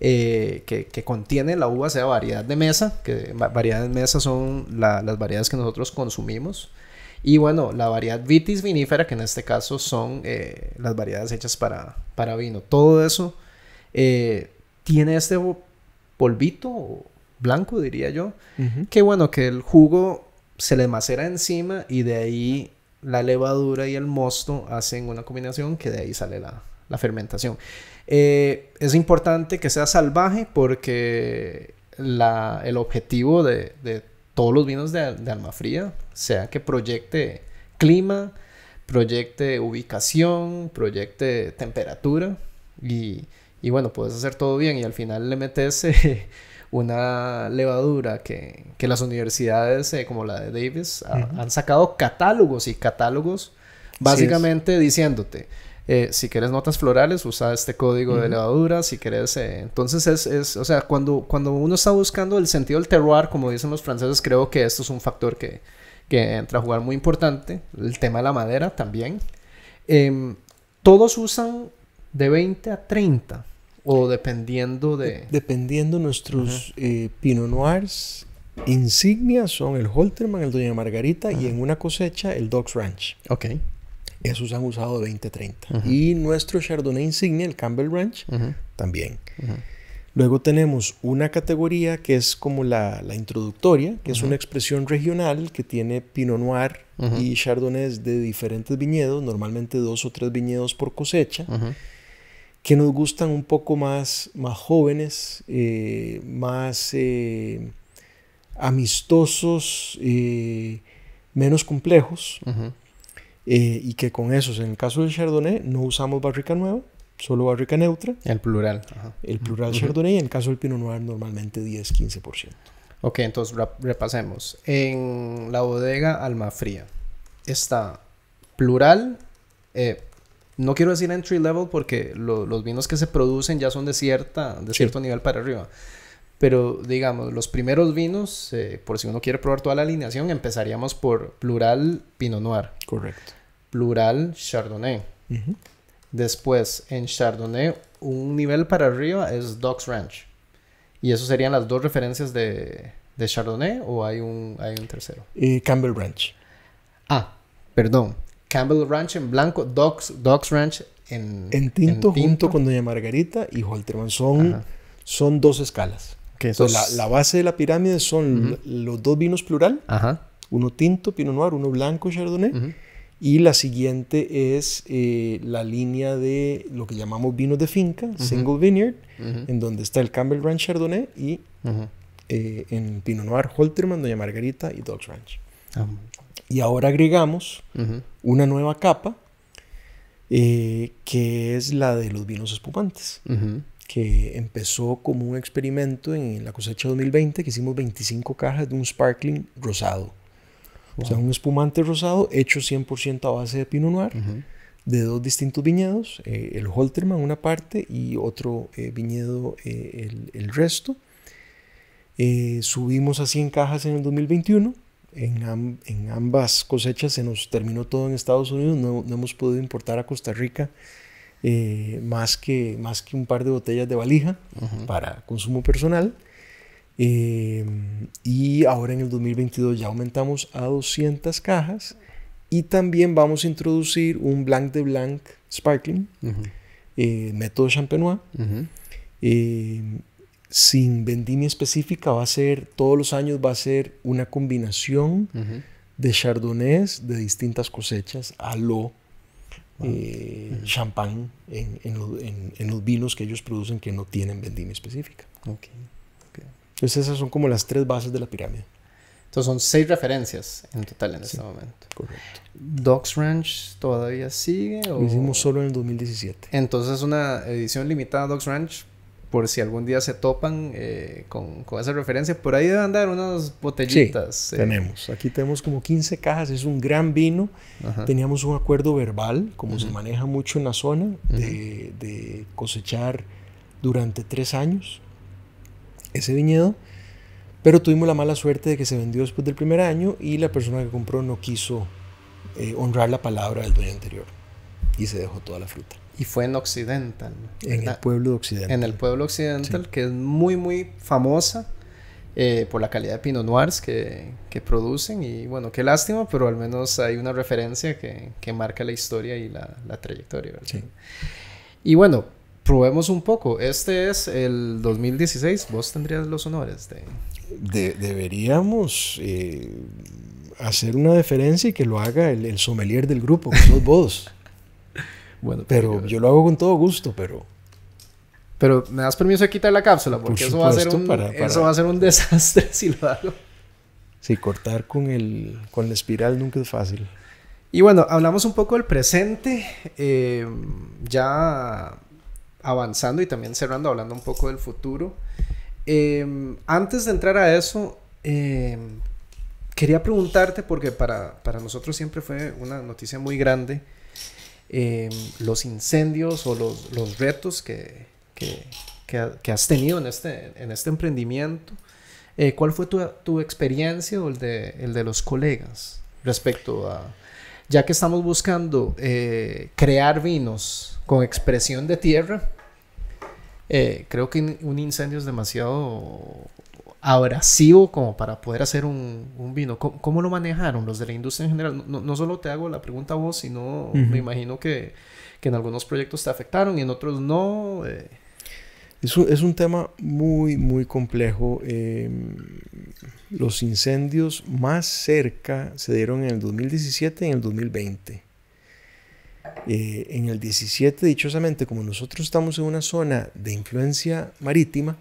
eh, que, contiene la uva, sea variedad de mesa, que variedad de mesa son las variedades que nosotros consumimos. Y bueno, la variedad vitis vinífera, que en este caso son eh, las variedades hechas para, para vino. Todo eso tiene este polvito blanco, diría yo. Que bueno, que el jugo se le macera encima y de ahí la levadura y el mosto hacen una combinación que de ahí sale la, la fermentación. Eh, es importante que sea salvaje porque el objetivo de, todos los vinos de, de Alma Fría sea que proyecte clima, proyecte ubicación, proyecte temperatura y, bueno, puedes hacer todo bien y al final le metes (laughs) eh, una levadura que, las universidades, eh, como la de Davis, han sacado catálogos y catálogos, básicamente diciéndote. Eh, si quieres notas florales, usa este código de levadura. Si quieres, eh, entonces es, o sea, cuando, cuando uno está buscando el sentido del terroir, como dicen los franceses, creo que esto es un factor que, entra a jugar muy importante. El tema de la madera también. Em, todos usan de 20 a 30 ¿O dependiendo de...? Dependiendo, nuestros eh, Pinot Noirs insignias son el Holterman, el Doña Margarita y en una cosecha el Dogs Ranch. Ok. Esos han usado 2030. 30 Y nuestro Chardonnay insignia, el Campbell Ranch, también. Luego tenemos una categoría que es como la, la introductoria, que es una expresión regional que tiene Pinot Noir y Chardonnay de diferentes viñedos, normalmente dos o tres viñedos por cosecha que nos gustan un poco más, más jóvenes, eh, más eh, amistosos, eh, menos complejos, y que con esos, en el caso del Chardonnay, no usamos barrica nueva, solo barrica neutra. El plural. El plural Chardonnay, y en el caso del Pinot Noir, normalmente 10-15%. Ok, entonces repasemos. En la bodega Alma Fría está plural, no quiero decir entry level porque los vinos que se producen ya son de, cierta, de cierto nivel para arriba. Pero digamos, los primeros vinos, eh, por si uno quiere probar toda la alineación, empezaríamos por plural Pinot Noir. Correcto. Plural Chardonnay. Después, en Chardonnay, un nivel para arriba es Dogs Ranch. Y eso serían las dos referencias de, de Chardonnay o hay un, hay un tercero? Y eh, Campbell Ranch. Ah, perdón. Campbell Ranch en blanco, Dogs, Dogs Ranch en, tinto, junto con Doña Margarita y Holterman. Son, son dos escalas. Entonces, la, base de la pirámide son los dos vinos plural, uno tinto, Pinot Noir, uno blanco, Chardonnay. Y la siguiente es eh, la línea de lo que llamamos vinos de finca, single vineyard, en donde está el Campbell Ranch Chardonnay y eh, en Pinot Noir, Holterman, Doña Margarita y Dogs Ranch. Ah, y ahora agregamos una nueva capa eh, que es la de los vinos espumantes, que empezó como un experimento en la cosecha 2020 que hicimos 25 cajas de un sparkling rosado. O sea, un espumante rosado hecho 100% a base de Pinot Noir, de dos distintos viñedos, eh, el Holterman una parte y otro eh, viñedo el, el, resto. subimos a 100 cajas en el 2021 en, en, ambas cosechas se nos terminó todo en Estados Unidos, no, hemos podido importar a Costa Rica eh, más, que, más que un par de botellas de valija para consumo personal. Eh, y ahora en el 2022 ya aumentamos a 200 cajas y también vamos a introducir un Blanc de Blanc Sparkling, eh, método Champenois sin vendimia específica va a ser, todos los años va a ser una combinación de chardonnay de distintas cosechas, a lo eh, champán, en, en, los vinos que ellos producen que no tienen vendimia específica. Okay. Entonces esas son como las tres bases de la pirámide. Entonces son seis referencias en total en este momento. Correcto. ¿Dogs Ranch todavía sigue. ¿o? Lo hicimos solo en el 2017. Entonces es una edición limitada Dogs Ranch por si algún día se topan eh, con, con, esa referencia. Por ahí deben dar unas botellitas. Eh. tenemos. Aquí tenemos como 15 cajas. Es un gran vino. Teníamos un acuerdo verbal, como se maneja mucho en la zona, de, cosechar durante tres años ese viñedo. Pero tuvimos la mala suerte de que se vendió después del primer año y la persona que compró no quiso eh, honrar la palabra del dueño anterior y se dejó toda la fruta. Y fue en Occidental. En el pueblo Occidental. En el pueblo Occidental, que es muy, muy famosa eh, por la calidad de Pinot Noirs que, que, producen. Y bueno, qué lástima, pero al menos hay una referencia que, que marca la historia y la, la trayectoria. Sí. Y bueno, probemos un poco. Este es el 2016. ¿Vos tendrías los honores de...? deberíamos... Eh, hacer una deferencia y que lo haga el, el sommelier del grupo, que vos. (laughs) Bueno, pero yo, lo hago con todo gusto, pero... Pero me das permiso de quitar la cápsula, porque eso, va a ser un, desastre (laughs) si lo hago. Sí, cortar con, el, con la espiral nunca es fácil. Y bueno, hablamos un poco del presente, eh, ya avanzando y también cerrando, hablando un poco del futuro. Eh, antes de entrar a eso, eh, quería preguntarte, porque para, para nosotros siempre fue una noticia muy grande, Em, los incendios o los, retos que, has tenido en este, en este emprendimiento. Eh, ¿Cuál fue tu, experiencia o el de, los colegas respecto a, ya que estamos buscando eh, crear vinos con expresión de tierra, eh, creo que un incendio es demasiado abrasivo como para poder hacer un, vino. ¿Cómo, lo manejaron los de la industria en general? No, solo te hago la pregunta a vos, sino me imagino que, en algunos proyectos te afectaron y en otros no. Eh. Es, un, tema muy, muy complejo. Em, los incendios más cerca se dieron en el 2017 y en el 2020. Eh, en el 17, dichosamente, como nosotros estamos en una zona de influencia marítima,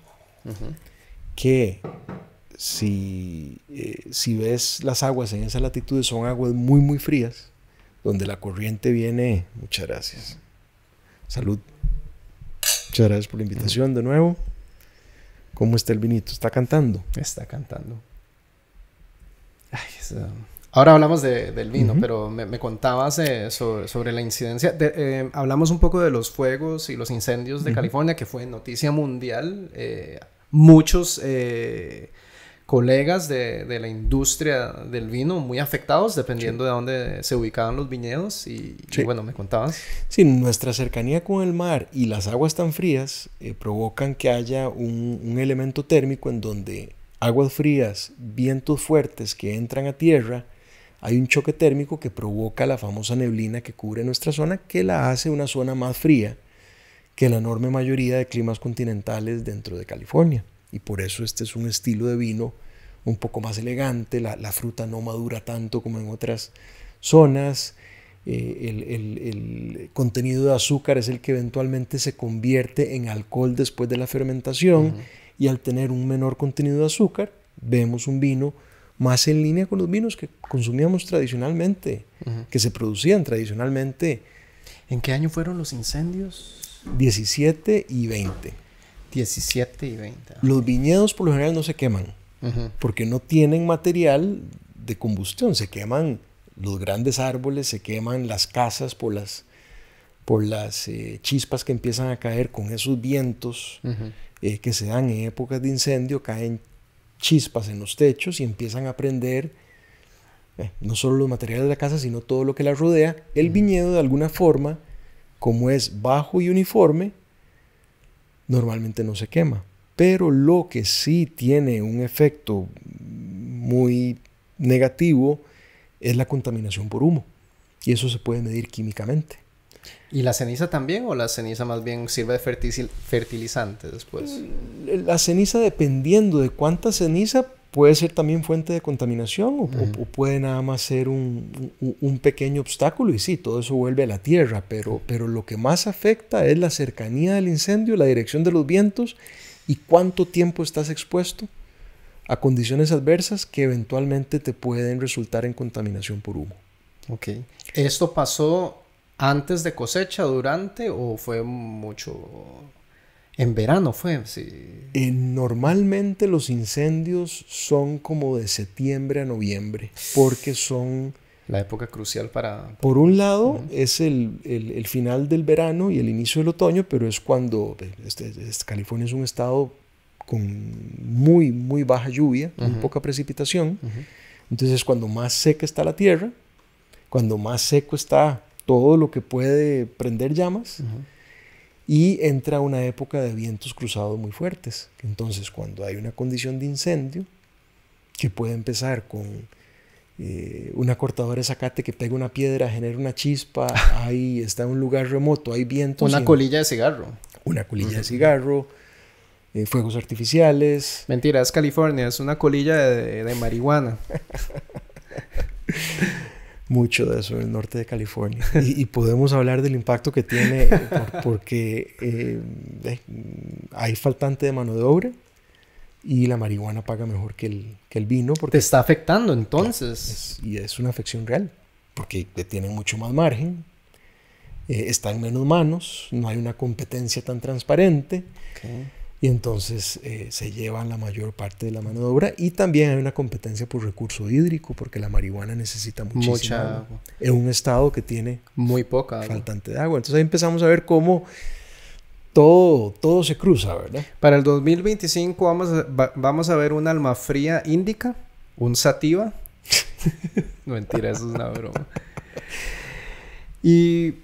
que si, eh, si ves las aguas en esa latitudes son aguas muy, muy frías, donde la corriente viene. Muchas gracias. Salud. Muchas gracias por la invitación de nuevo. ¿Cómo está el vinito? ¿Está cantando? Está cantando. Ahora hablamos del vino, pero me, me contabas eh, sobre, la incidencia. Eh, hablamos un poco de los fuegos y los incendios de California, que fue noticia mundial muchos eh, colegas de, la industria del vino muy afectados, dependiendo de dónde se ubicaban los viñedos. Y, bueno, me contabas. Sí, nuestra cercanía con el mar y las aguas tan frías eh, provocan que haya un, un elemento térmico en donde aguas frías, vientos fuertes que entran a tierra, hay un choque térmico que provoca la famosa neblina que cubre nuestra zona, que la hace una zona más fría que la enorme mayoría de climas continentales dentro de California. Y por eso este es un estilo de vino un poco más elegante, la, fruta no madura tanto como en otras zonas, eh, el, contenido de azúcar es el que eventualmente se convierte en alcohol después de la fermentación y al tener un menor contenido de azúcar vemos un vino más en línea con los vinos que consumíamos tradicionalmente, que se producían tradicionalmente. ¿En qué año fueron los incendios? 17 y 20. 17 y 20. Los viñedos por lo general no se queman porque no tienen material de combustión. Se queman los grandes árboles, se queman las casas por las, por las eh, chispas que empiezan a caer con esos vientos eh, que se dan en épocas de incendio, caen chispas en los techos y empiezan a prender eh, no solo los materiales de la casa, sino todo lo que la rodea. El viñedo de alguna forma como es bajo y uniforme, normalmente no se quema. Pero lo que sí tiene un efecto muy negativo es la contaminación por humo. Y eso se puede medir químicamente. ¿Y la ceniza también o la ceniza más bien sirve de fertilizante después? La ceniza dependiendo de cuánta ceniza puede ser también fuente de contaminación o, puede nada más ser un, pequeño obstáculo y sí, todo eso vuelve a la tierra, pero, pero lo que más afecta es la cercanía del incendio, la dirección de los vientos y cuánto tiempo estás expuesto a condiciones adversas que eventualmente te pueden resultar en contaminación por humo. Ok. ¿Esto pasó antes de cosecha, durante o fue mucho en verano fue, sí. Eh, normalmente los incendios son como de septiembre a noviembre, porque son... La época crucial para... Por un lado, es el, final del verano y el inicio del otoño, pero es cuando este, este, California es un estado con muy, muy baja lluvia, muy poca precipitación. Entonces, cuando más seca está la tierra, cuando más seco está todo lo que puede prender llamas, y entra una época de vientos cruzados muy fuertes. Entonces, cuando hay una condición de incendio, que puede empezar con eh, una cortadora de zacate que pega una piedra, genera una chispa, (laughs) ahí está un lugar remoto, hay vientos. Una colilla de cigarro. Una colilla de cigarro. Eh, fuegos artificiales. Mentira, es California, es una colilla de, de marihuana. (laughs) mucho de eso en el norte de California. (laughs) Y, podemos hablar del impacto que tiene (laughs) porque eh, eh, hay faltante de mano de obra y la marihuana paga mejor que el, que el vino. Porque, Te está afectando entonces. y es una afección real, porque tienen mucho más margen, eh, está en menos manos, no hay una competencia tan transparente y entonces eh, se llevan la mayor parte de la mano de obra y también hay una competencia por recurso hídrico porque la marihuana necesita muchísima Mucha agua. en un estado que tiene muy poca agua. faltante de agua. Entonces ahí empezamos a ver cómo todo, todo se cruza, ¿verdad? Para el 2025 vamos a, vamos a ver una alma fría índica, un sativa. (laughs) mentira, eso es una broma. Y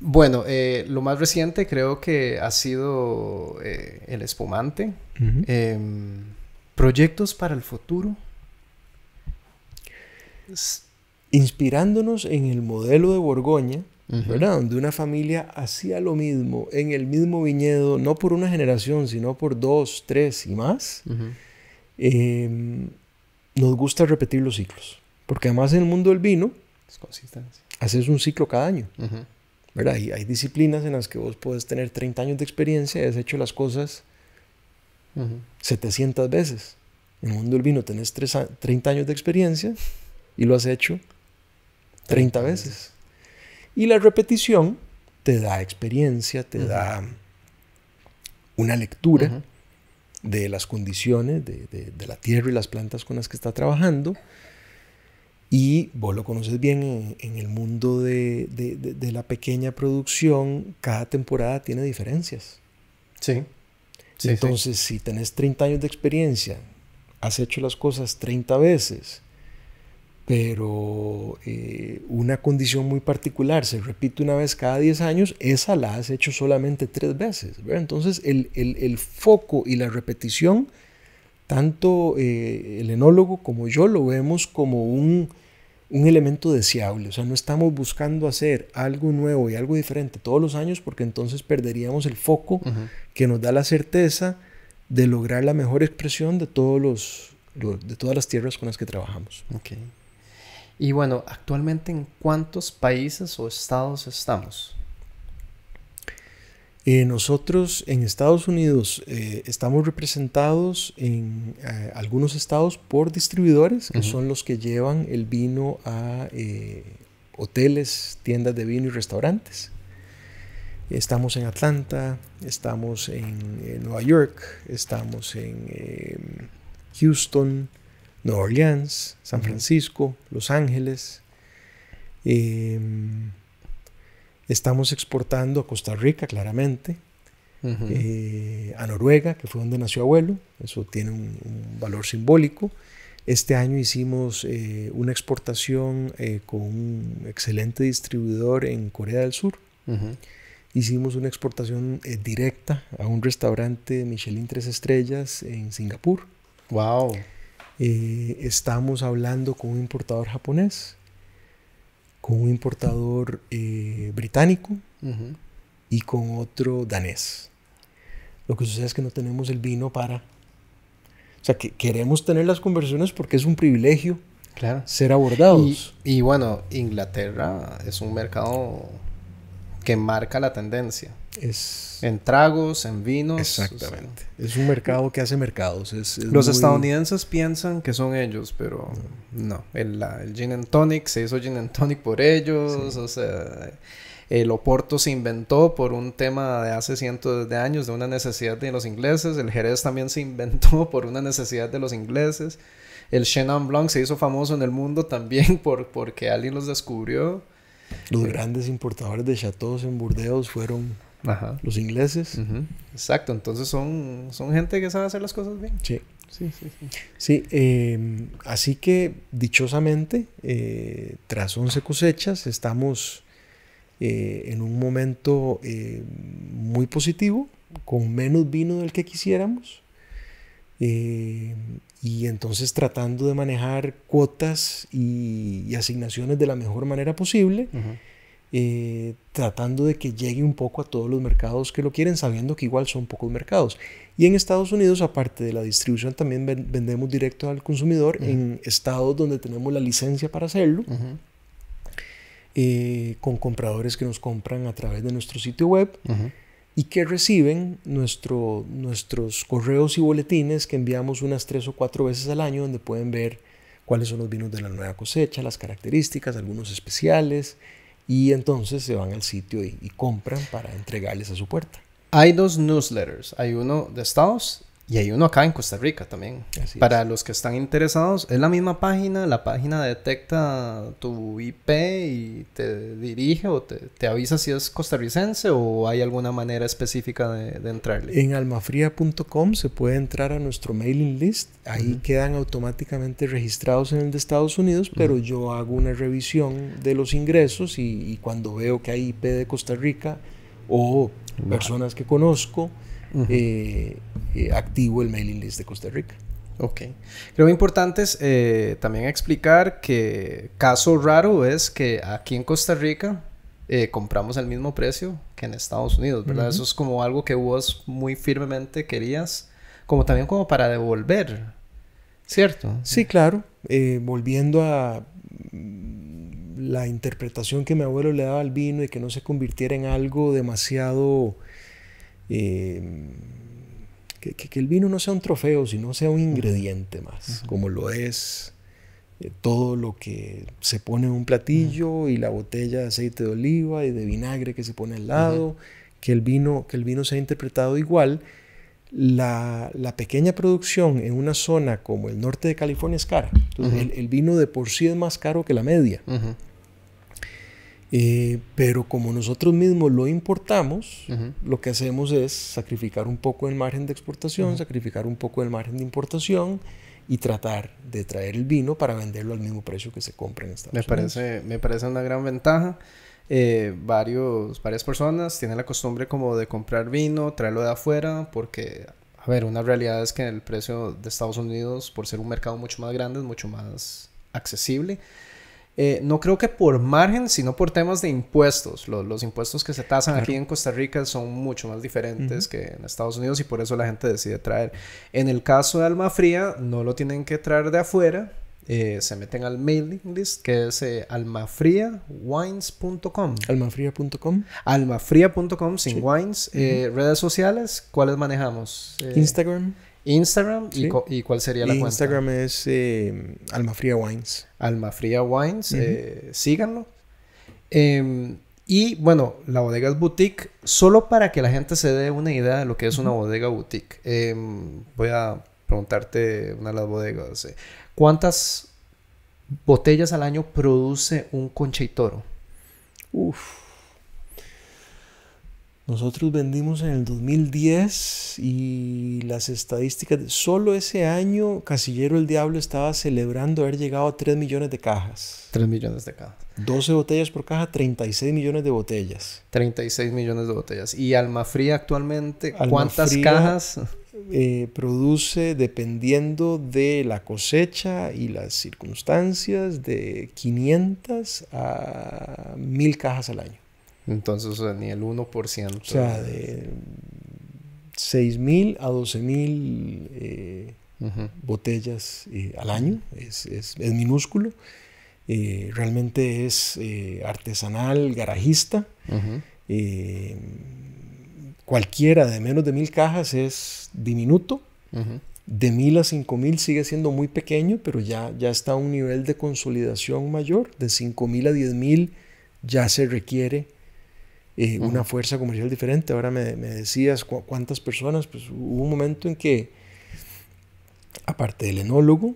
bueno, eh, lo más reciente creo que ha sido eh, El Espumante. Em, proyectos para el futuro. Inspirándonos en el modelo de Borgoña, ¿verdad? Donde una familia hacía lo mismo en el mismo viñedo, no por una generación, sino por dos, tres y más. Em, nos gusta repetir los ciclos. Porque además en el mundo del vino. Es Haces un ciclo cada año hay disciplinas en las que vos podés tener 30 años de experiencia y has hecho las cosas 700 veces. En el mundo del vino tenés 30 años de experiencia y lo has hecho 30 veces. Y la repetición te da experiencia, te da una lectura de las condiciones de, de, la tierra y las plantas con las que está trabajando y vos lo conoces bien en, el mundo de, la pequeña producción, cada temporada tiene diferencias. Sí. Entonces, si tenés 30 años de experiencia, has hecho las cosas 30 veces, pero eh, una condición muy particular se repite una vez cada 10 años, esa la has hecho solamente tres veces. Entonces, el, el foco y la repetición tanto eh, el enólogo como yo lo vemos como un, elemento deseable. O sea, no estamos buscando hacer algo nuevo y algo diferente todos los años porque entonces perderíamos el foco que nos da la certeza de lograr la mejor expresión de, todos los, de todas las tierras con las que trabajamos. Y bueno, actualmente en cuántos países o estados estamos? Eh, nosotros en Estados Unidos eh, estamos representados en eh, algunos estados por distribuidores, que son los que llevan el vino a hoteles, tiendas de vino y restaurantes. Estamos en Atlanta, estamos en, Nueva York, estamos en Houston, Nueva Orleans, San Francisco, Los Ángeles. Em, Estamos exportando a Costa Rica, claramente, eh, a Noruega, que fue donde nació abuelo, eso tiene un, valor simbólico. Este año hicimos eh, una exportación eh, con un excelente distribuidor en Corea del Sur. Hicimos una exportación directa a un restaurante Michelin tres estrellas en Singapur. Wow. estamos hablando con un importador japonés con un importador eh, británico y con otro danés. Lo que sucede es que no tenemos el vino para... O sea, que queremos tener las conversiones porque es un privilegio claro. ser abordados. Y, y bueno, Inglaterra es un mercado que marca la tendencia. Es... En tragos, en vinos. Exactamente. es un mercado que hace mercados. los estadounidenses piensan que son ellos, pero no. El, gin and tonic se hizo gin and tonic por ellos. O sea, el Oporto se inventó por un tema de hace cientos de años, de una necesidad de los ingleses. El Jerez también se inventó (laughs) por una necesidad de los ingleses. El Chenin Blanc se hizo famoso en el mundo también (laughs) por, porque alguien los descubrió. Los eh, grandes importadores de chateaux en Burdeos fueron Ajá. Los ingleses. Exacto, entonces son, son gente que sabe hacer las cosas bien. Sí. Sí, sí, sí. Em, así que dichosamente, eh, tras 11 cosechas, estamos eh, en un momento eh, muy positivo, con menos vino del que quisiéramos, y entonces tratando de manejar cuotas y, asignaciones de la mejor manera posible. Eh, tratando de que llegue un poco a todos los mercados que lo quieren, sabiendo que igual son pocos mercados. Y en Estados Unidos, aparte de la distribución, también vendemos directo al consumidor en estados donde tenemos la licencia para hacerlo. Eh, con compradores que nos compran a través de nuestro sitio web y que reciben nuestro, nuestros correos y boletines que enviamos unas tres o cuatro veces al año donde pueden ver cuáles son los vinos de la nueva cosecha, las características, algunos especiales, y entonces se van al sitio y, compran para entregarles a su puerta. Hay dos newsletters, hay uno de Estados y hay uno acá en Costa Rica también. Para los que están interesados, es la misma página. La página detecta tu IP y te dirige o te, avisa si es costarricense o hay alguna manera específica de, entrarle. En almafría.com se puede entrar a nuestro mailing list. Ahí quedan automáticamente registrados en el de Estados Unidos, pero yo hago una revisión de los ingresos y, y, cuando veo que hay IP de Costa Rica o personas que conozco, eh, eh, activo el mailing list de Costa Rica. Ok. Creo importante es eh, también explicar que caso raro es que aquí en Costa Rica compramos al mismo precio que en Estados Unidos, ¿verdad? Eso es como algo que vos muy firmemente querías, como también como para devolver, ¿cierto? Sí, claro. volviendo a mm, la interpretación que mi abuelo le daba al vino y que no se convirtiera en algo demasiado Em, que, el vino no sea un trofeo, sino sea un ingrediente más, como lo es eh, todo lo que se pone en un platillo y la botella de aceite de oliva y de vinagre que se pone al lado, que, el vino, que el vino sea interpretado igual. La, pequeña producción en una zona como el norte de California es cara. el, vino de por sí es más caro que la media. Eh, pero como nosotros mismos lo importamos, lo que hacemos es sacrificar un poco el margen de exportación, sacrificar un poco el margen de importación y tratar de traer el vino para venderlo al mismo precio que se compra en Estados me Unidos. Parece, me parece una gran ventaja. Eh, varios, varias personas tienen la costumbre como de comprar vino, traerlo de afuera, porque, a ver, una realidad es que el precio de Estados Unidos, por ser un mercado mucho más grande, es mucho más accesible. Eh, no creo que por margen, sino por temas de impuestos. Los, impuestos que se tasan aquí en Costa Rica son mucho más diferentes que en Estados Unidos y por eso la gente decide traer. En el caso de Alma Fría, no lo tienen que traer de afuera. Eh, se meten al mailing list que es eh, almafríawines.com Almafría.com. Almafría.com sin wines. Redes sociales, ¿cuáles manejamos? Instagram. Instagram y, cuál sería la cuenta. Instagram es eh, Almafría Wines. Almafría Wines, eh, síganlo. Em, y bueno, la bodega es boutique, solo para que la gente se dé una idea de lo que es una bodega boutique. Em, voy a preguntarte una de las bodegas. Eh, ¿Cuántas botellas al año produce un concha y toro? Uf. Nosotros vendimos en el 2010 y las estadísticas, de, solo ese año Casillero el Diablo estaba celebrando haber llegado a 3 millones de cajas. 3 millones de cajas. 12 botellas por caja, 36 millones de botellas. 36 millones de botellas. ¿Y Alma Fría actualmente cuántas cajas? Eh, produce dependiendo de la cosecha y las circunstancias de 500 a 1000 cajas al año. Entonces, ni el 1%. O sea, de 6.000 a 12.000 eh, botellas eh, al año, es, es, minúsculo. Eh, realmente es artesanal, garajista. cualquiera de menos de mil cajas es diminuto. De mil a cinco mil sigue siendo muy pequeño, pero ya, ya está a un nivel de consolidación mayor. De cinco mil a diez mil ya se requiere eh, una fuerza comercial diferente. Ahora me, decías cuántas personas, pues hubo un momento en que, aparte del enólogo,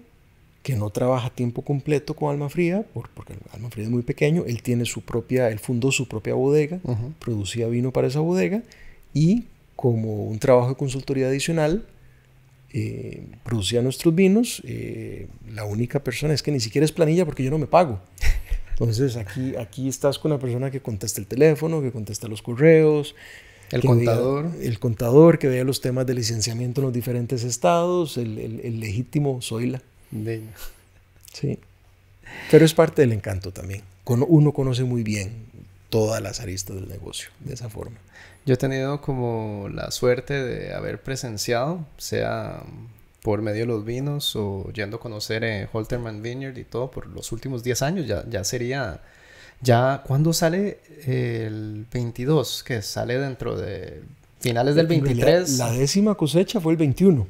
que no trabaja tiempo completo con Alma Fría, porque Alma Fría es muy pequeño, él tiene su propia, él fundó su propia bodega, producía vino para esa bodega y como un trabajo de consultoría adicional, eh, producía nuestros vinos. Eh, la única persona es que ni siquiera es planilla porque yo no me pago. Entonces aquí, aquí estás con la persona que contesta el teléfono, que contesta los correos. El contador. el contador que vea los temas de licenciamiento en los diferentes estados, el, el, el legítimo Zoila. De... Sí. Pero es parte del encanto también. Uno conoce muy bien todas las aristas del negocio de esa forma. Yo he tenido como la suerte de haber presenciado, sea por medio de los vinos o yendo a conocer eh, Holterman Vineyard y todo por los últimos 10 años, ya, ya sería, ya, ¿cuándo sale eh, el 22? Que sale dentro de finales del 23. La, décima cosecha fue el 21.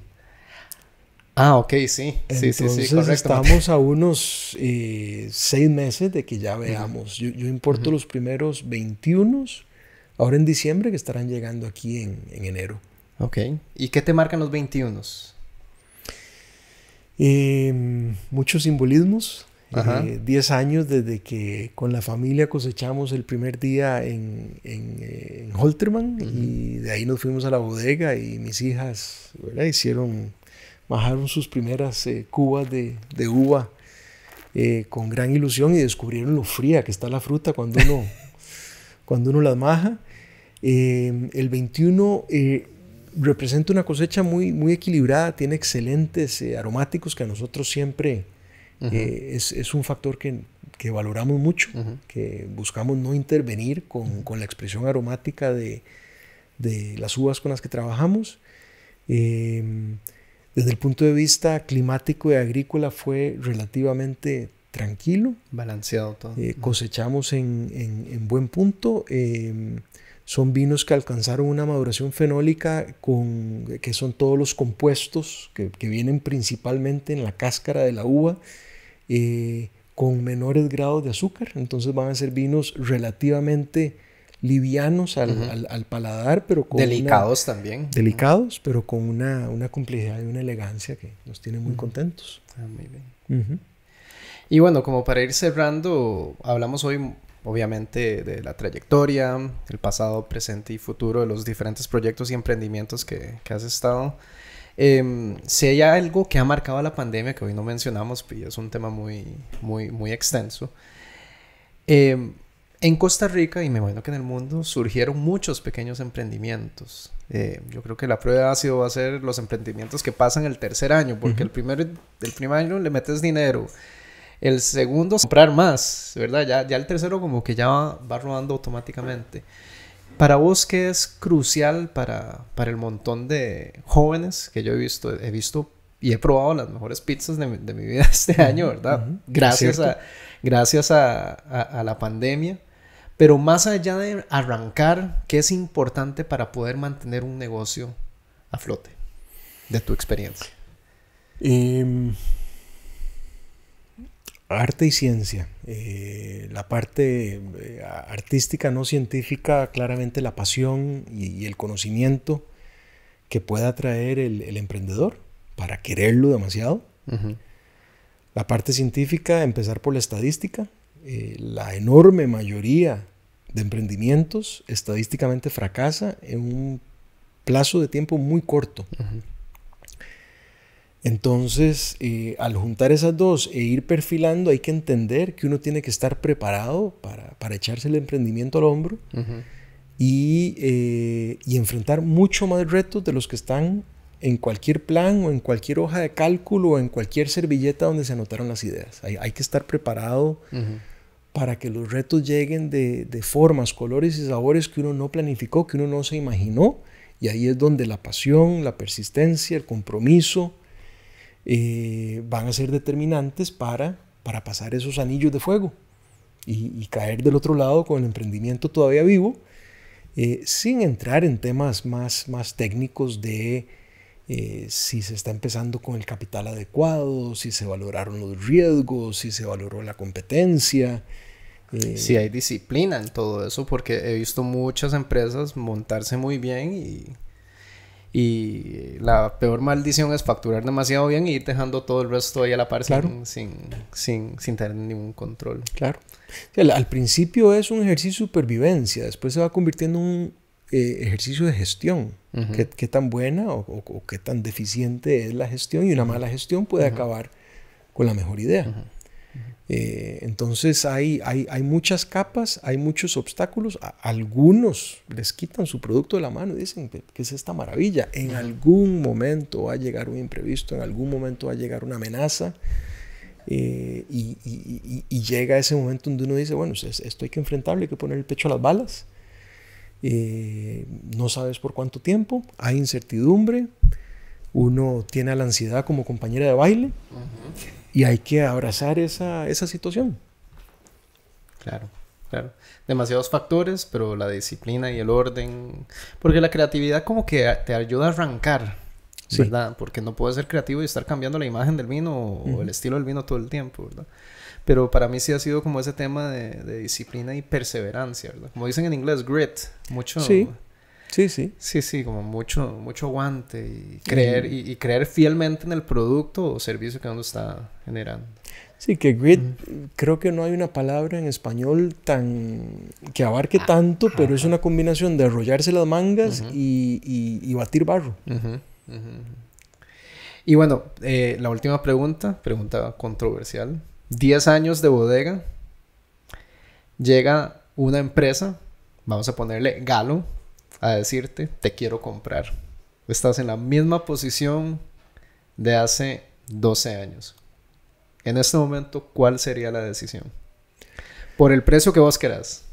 Ah, ok, sí. sí, sí, sí estamos a unos eh, seis meses de que ya veamos. yo, yo, importo los primeros 21 ahora en diciembre que estarán llegando aquí en, en enero. Ok. ¿Y qué te marcan los 21? Em, muchos simbolismos. 10 eh, años desde que con la familia cosechamos el primer día en, en, eh, Holterman y de ahí nos fuimos a la bodega y mis hijas ¿verdad? hicieron, bajaron sus primeras eh, cubas de, uva con gran ilusión y descubrieron lo fría que está la fruta cuando uno, (laughs) cuando uno las maja. Em, el 21 representa una cosecha muy, muy equilibrada, tiene excelentes eh, aromáticos que a nosotros siempre eh, es, es, un factor que, que valoramos mucho, que buscamos no intervenir con, con la expresión aromática de, de, las uvas con las que trabajamos. Em, desde el punto de vista climático y agrícola fue relativamente tranquilo. Balanceado todo. Eh, cosechamos en, en, en, buen punto em, son vinos que alcanzaron una maduración fenólica con, que son todos los compuestos que, vienen principalmente en la cáscara de la uva. Eh, con menores grados de azúcar, entonces van a ser vinos relativamente livianos al, paladar, pero con... Delicados también. Delicados, pero con una, una, complejidad y una elegancia que nos tiene muy contentos. Ah, muy bien. Y bueno, como para ir cerrando, hablamos hoy obviamente de la trayectoria, el pasado, presente y futuro de los diferentes proyectos y emprendimientos que, has estado. Em, si hay algo que ha marcado la pandemia, que hoy no mencionamos, pues, y es un tema muy, muy, muy extenso, em, en Costa Rica, y me imagino que en el mundo, surgieron muchos pequeños emprendimientos. Eh, yo creo que la prueba ha sido... va a ser los emprendimientos que pasan el tercer año, porque el, primer, el primer año le metes dinero, el segundo, comprar más, ¿verdad? Ya, ya el tercero como que ya va, va rodando automáticamente. Para vos, ¿qué es crucial para, para el montón de jóvenes que yo he visto? He visto y he probado las mejores pizzas de, mi vida (laughs) este año, ¿verdad? gracias, a, gracias a, la pandemia. Pero más allá de arrancar, ¿qué es importante para poder mantener un negocio a flote? De tu experiencia. Eh, arte y ciencia. Eh, la parte eh, artística no científica, claramente la pasión y, el conocimiento que pueda atraer el, emprendedor para quererlo demasiado. La parte científica, empezar por la estadística. Eh, la enorme mayoría de emprendimientos estadísticamente fracasa en un plazo de tiempo muy corto. Entonces, eh, al juntar esas dos e ir perfilando, hay que entender que uno tiene que estar preparado para, echarse el emprendimiento al hombro eh, y, enfrentar mucho más retos de los que están en cualquier plan o en cualquier hoja de cálculo o en cualquier servilleta donde se anotaron las ideas. Hay, que estar preparado para que los retos lleguen de, de, formas, colores y sabores que uno no planificó, que uno no se imaginó. Y ahí es donde la pasión, la persistencia, el compromiso, eh, van a ser determinantes para, para pasar esos anillos de fuego y, caer del otro lado con el emprendimiento todavía vivo, eh, sin entrar en temas más, más técnicos de eh, si se está empezando con el capital adecuado, si se valoraron los riesgos, si se valoró la competencia. Si hay disciplina en todo eso, porque he visto muchas empresas montarse muy bien y y la peor maldición es facturar demasiado bien y ir dejando todo el resto ahí a la par sin, sin, tener ningún control. Claro. al principio es un ejercicio de supervivencia, después se va convirtiendo en un eh, ejercicio de gestión. ¿Qué, tan buena o, qué tan deficiente es la gestión? Y una mala gestión puede acabar con la mejor idea. Eh, entonces hay, hay, muchas capas, hay muchos obstáculos. algunos les quitan su producto de la mano y dicen que es esta maravilla. En algún momento va a llegar un imprevisto, en algún momento va a llegar una amenaza. Eh, y, llega ese momento donde uno dice, bueno, esto hay que enfrentarlo, hay que poner el pecho a las balas. Eh, no sabes por cuánto tiempo, hay incertidumbre, uno tiene la ansiedad como compañera de baile. Y hay que abrazar esa, situación. Claro, claro. Demasiados factores, pero la disciplina y el orden. Porque la creatividad como que te ayuda a arrancar, ¿verdad? Porque no puedes ser creativo y estar cambiando la imagen del vino o el estilo del vino todo el tiempo, ¿verdad? Pero para mí sí ha sido como ese tema de, disciplina y perseverancia, ¿verdad? Como dicen en inglés, grit. Mucho... Sí, sí. Sí, sí, como mucho, mucho guante y creer, y, creer fielmente en el producto o servicio que uno está generando. Sí, que grid, creo que no hay una palabra en español tan que abarque ah, tanto, pero es una combinación de arrollarse las mangas y, batir barro. Y bueno, eh, la última pregunta, pregunta controversial. 10 años de bodega, llega una empresa, vamos a ponerle Galo, a decirte, te quiero comprar. Estás en la misma posición de hace 12 años. En este momento, ¿cuál sería la decisión? Por el precio que vos querás.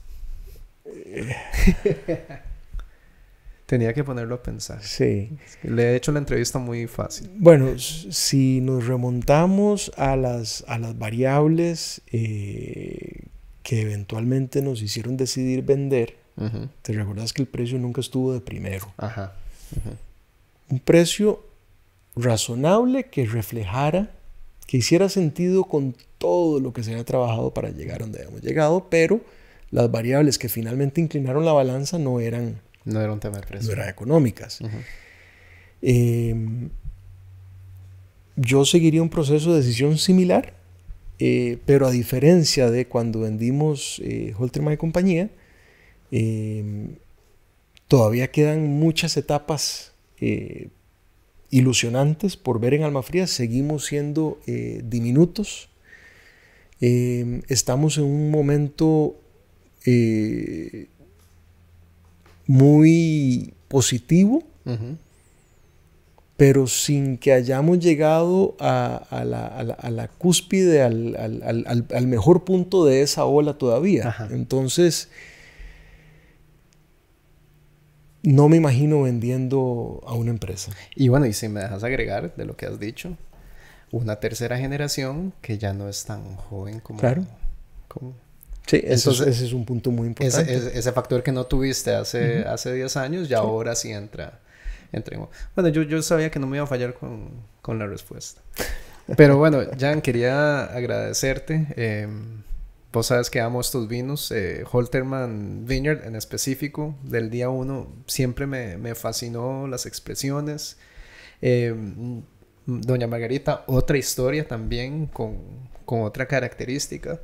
(laughs) Tenía que ponerlo a pensar. Sí. Le he hecho la entrevista muy fácil. Bueno, si nos remontamos a las, a las variables eh, que eventualmente nos hicieron decidir vender, te recordás que el precio nunca estuvo de primero. Un precio razonable que reflejara, que hiciera sentido con todo lo que se había trabajado para llegar a donde hemos llegado, pero las variables que finalmente inclinaron la balanza no eran... No eran económicas. Em, yo seguiría un proceso de decisión similar, eh, pero a diferencia de cuando vendimos eh, Holterman y compañía, Em, todavía quedan muchas etapas eh, ilusionantes por ver en Alma Fría. Seguimos siendo eh, diminutos. Em, estamos en un momento eh, muy positivo, pero sin que hayamos llegado a, la, cúspide, al, mejor punto de esa ola todavía. Entonces, no me imagino vendiendo a una empresa. Y bueno, y si me dejas agregar de lo que has dicho, una tercera generación que ya no es tan joven como... Claro. Sí, ese, es, un punto muy importante. Ese, factor que no tuviste hace, hace 10 años, ya ahora sí entra. entra Bueno, yo, sabía que no me iba a fallar con, la respuesta. (laughs) Pero bueno, Jan, quería agradecerte. Em, Vos pues, sabes que amo estos vinos, eh, Holterman Vineyard en específico, del día uno, siempre me, me fascinó las expresiones. Eh, Doña Margarita, otra historia también con, con otra característica.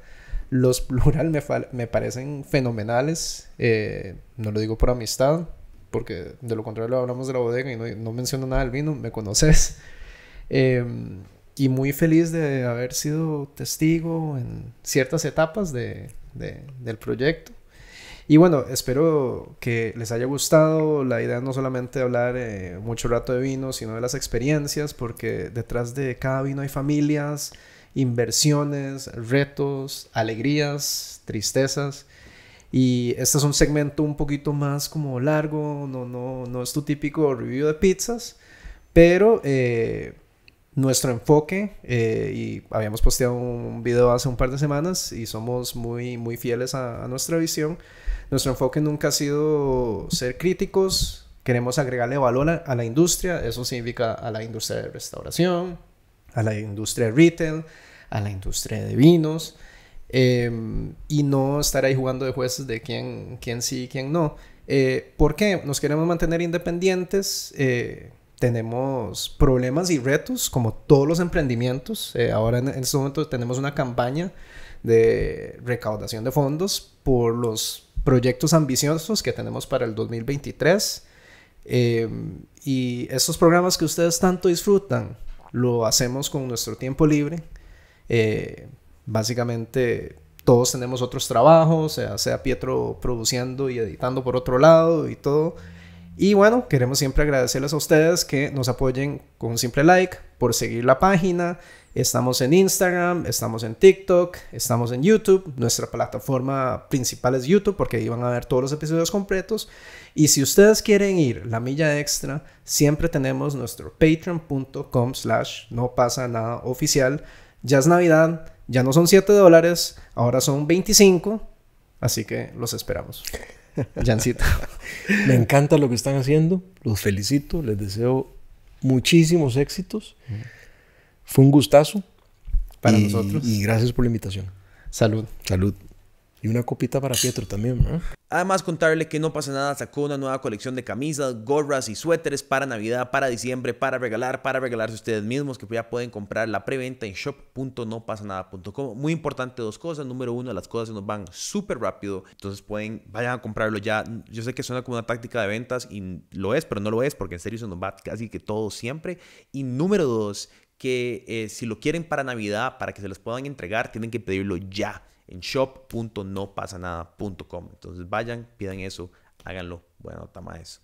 Los plural me, me parecen fenomenales, eh, no lo digo por amistad, porque de lo contrario hablamos de la bodega y no, no menciono nada del vino, me conoces. (laughs) y muy feliz de haber sido testigo en ciertas etapas de, del proyecto. Y bueno, espero que les haya gustado. La idea no solamente de hablar eh, mucho rato de vino, sino de las experiencias, porque detrás de cada vino hay familias, inversiones, retos, alegrías, tristezas. Y este es un segmento un poquito más como largo, no, no, no es tu típico review de pizzas, pero... Eh, nuestro enfoque, eh, y habíamos posteado un video hace un par de semanas y somos muy, muy fieles a, nuestra visión, nuestro enfoque nunca ha sido ser críticos, queremos agregarle valor a, la industria, eso significa a la industria de restauración, a la industria de retail, a la industria de vinos, em, y no estar ahí jugando de jueces de quién, quién sí y quién no. Eh, ¿Por qué? Nos queremos mantener independientes. Eh, tenemos problemas y retos, como todos los emprendimientos. Eh, ahora en, este momento tenemos una campaña de recaudación de fondos por los proyectos ambiciosos que tenemos para el 2023. Eh, y estos programas que ustedes tanto disfrutan, lo hacemos con nuestro tiempo libre. Eh, básicamente todos tenemos otros trabajos, sea, sea Pietro produciendo y editando por otro lado y todo. Y bueno, queremos siempre agradecerles a ustedes que nos apoyen con un simple like, por seguir la página. Estamos en Instagram, estamos en TikTok, estamos en YouTube. Nuestra plataforma principal es YouTube porque ahí van a ver todos los episodios completos. Y si ustedes quieren ir la milla extra, siempre tenemos nuestro patreon.com slash no pasa nada oficial. Ya es Navidad, ya no son 7 dólares, ahora son 25. Así que los esperamos. Jancito. (laughs) Me encanta lo que están haciendo, los felicito, les deseo muchísimos éxitos. Fue un gustazo. Para nosotros. Y gracias por la invitación. Salud. Salud. Y una copita para Pietro también, ¿no? Además, contarle que No pasa nada sacó una nueva colección de camisas, gorras y suéteres para Navidad, para diciembre, para regalar, para regalarse ustedes mismos, que ya pueden comprar la preventa en shop.nopasanada.com. Muy importante dos cosas. Número uno, las cosas se nos van súper rápido, entonces pueden, vayan a comprarlo ya. Yo sé que suena como una táctica de ventas y lo es, pero no lo es, porque en serio se nos va casi que todo siempre. Y número dos, que eh, si lo quieren para Navidad, para que se los puedan entregar, tienen que pedirlo ya en shop.nopasanada.com. Entonces vayan, pidan eso, háganlo. Buena nota maestro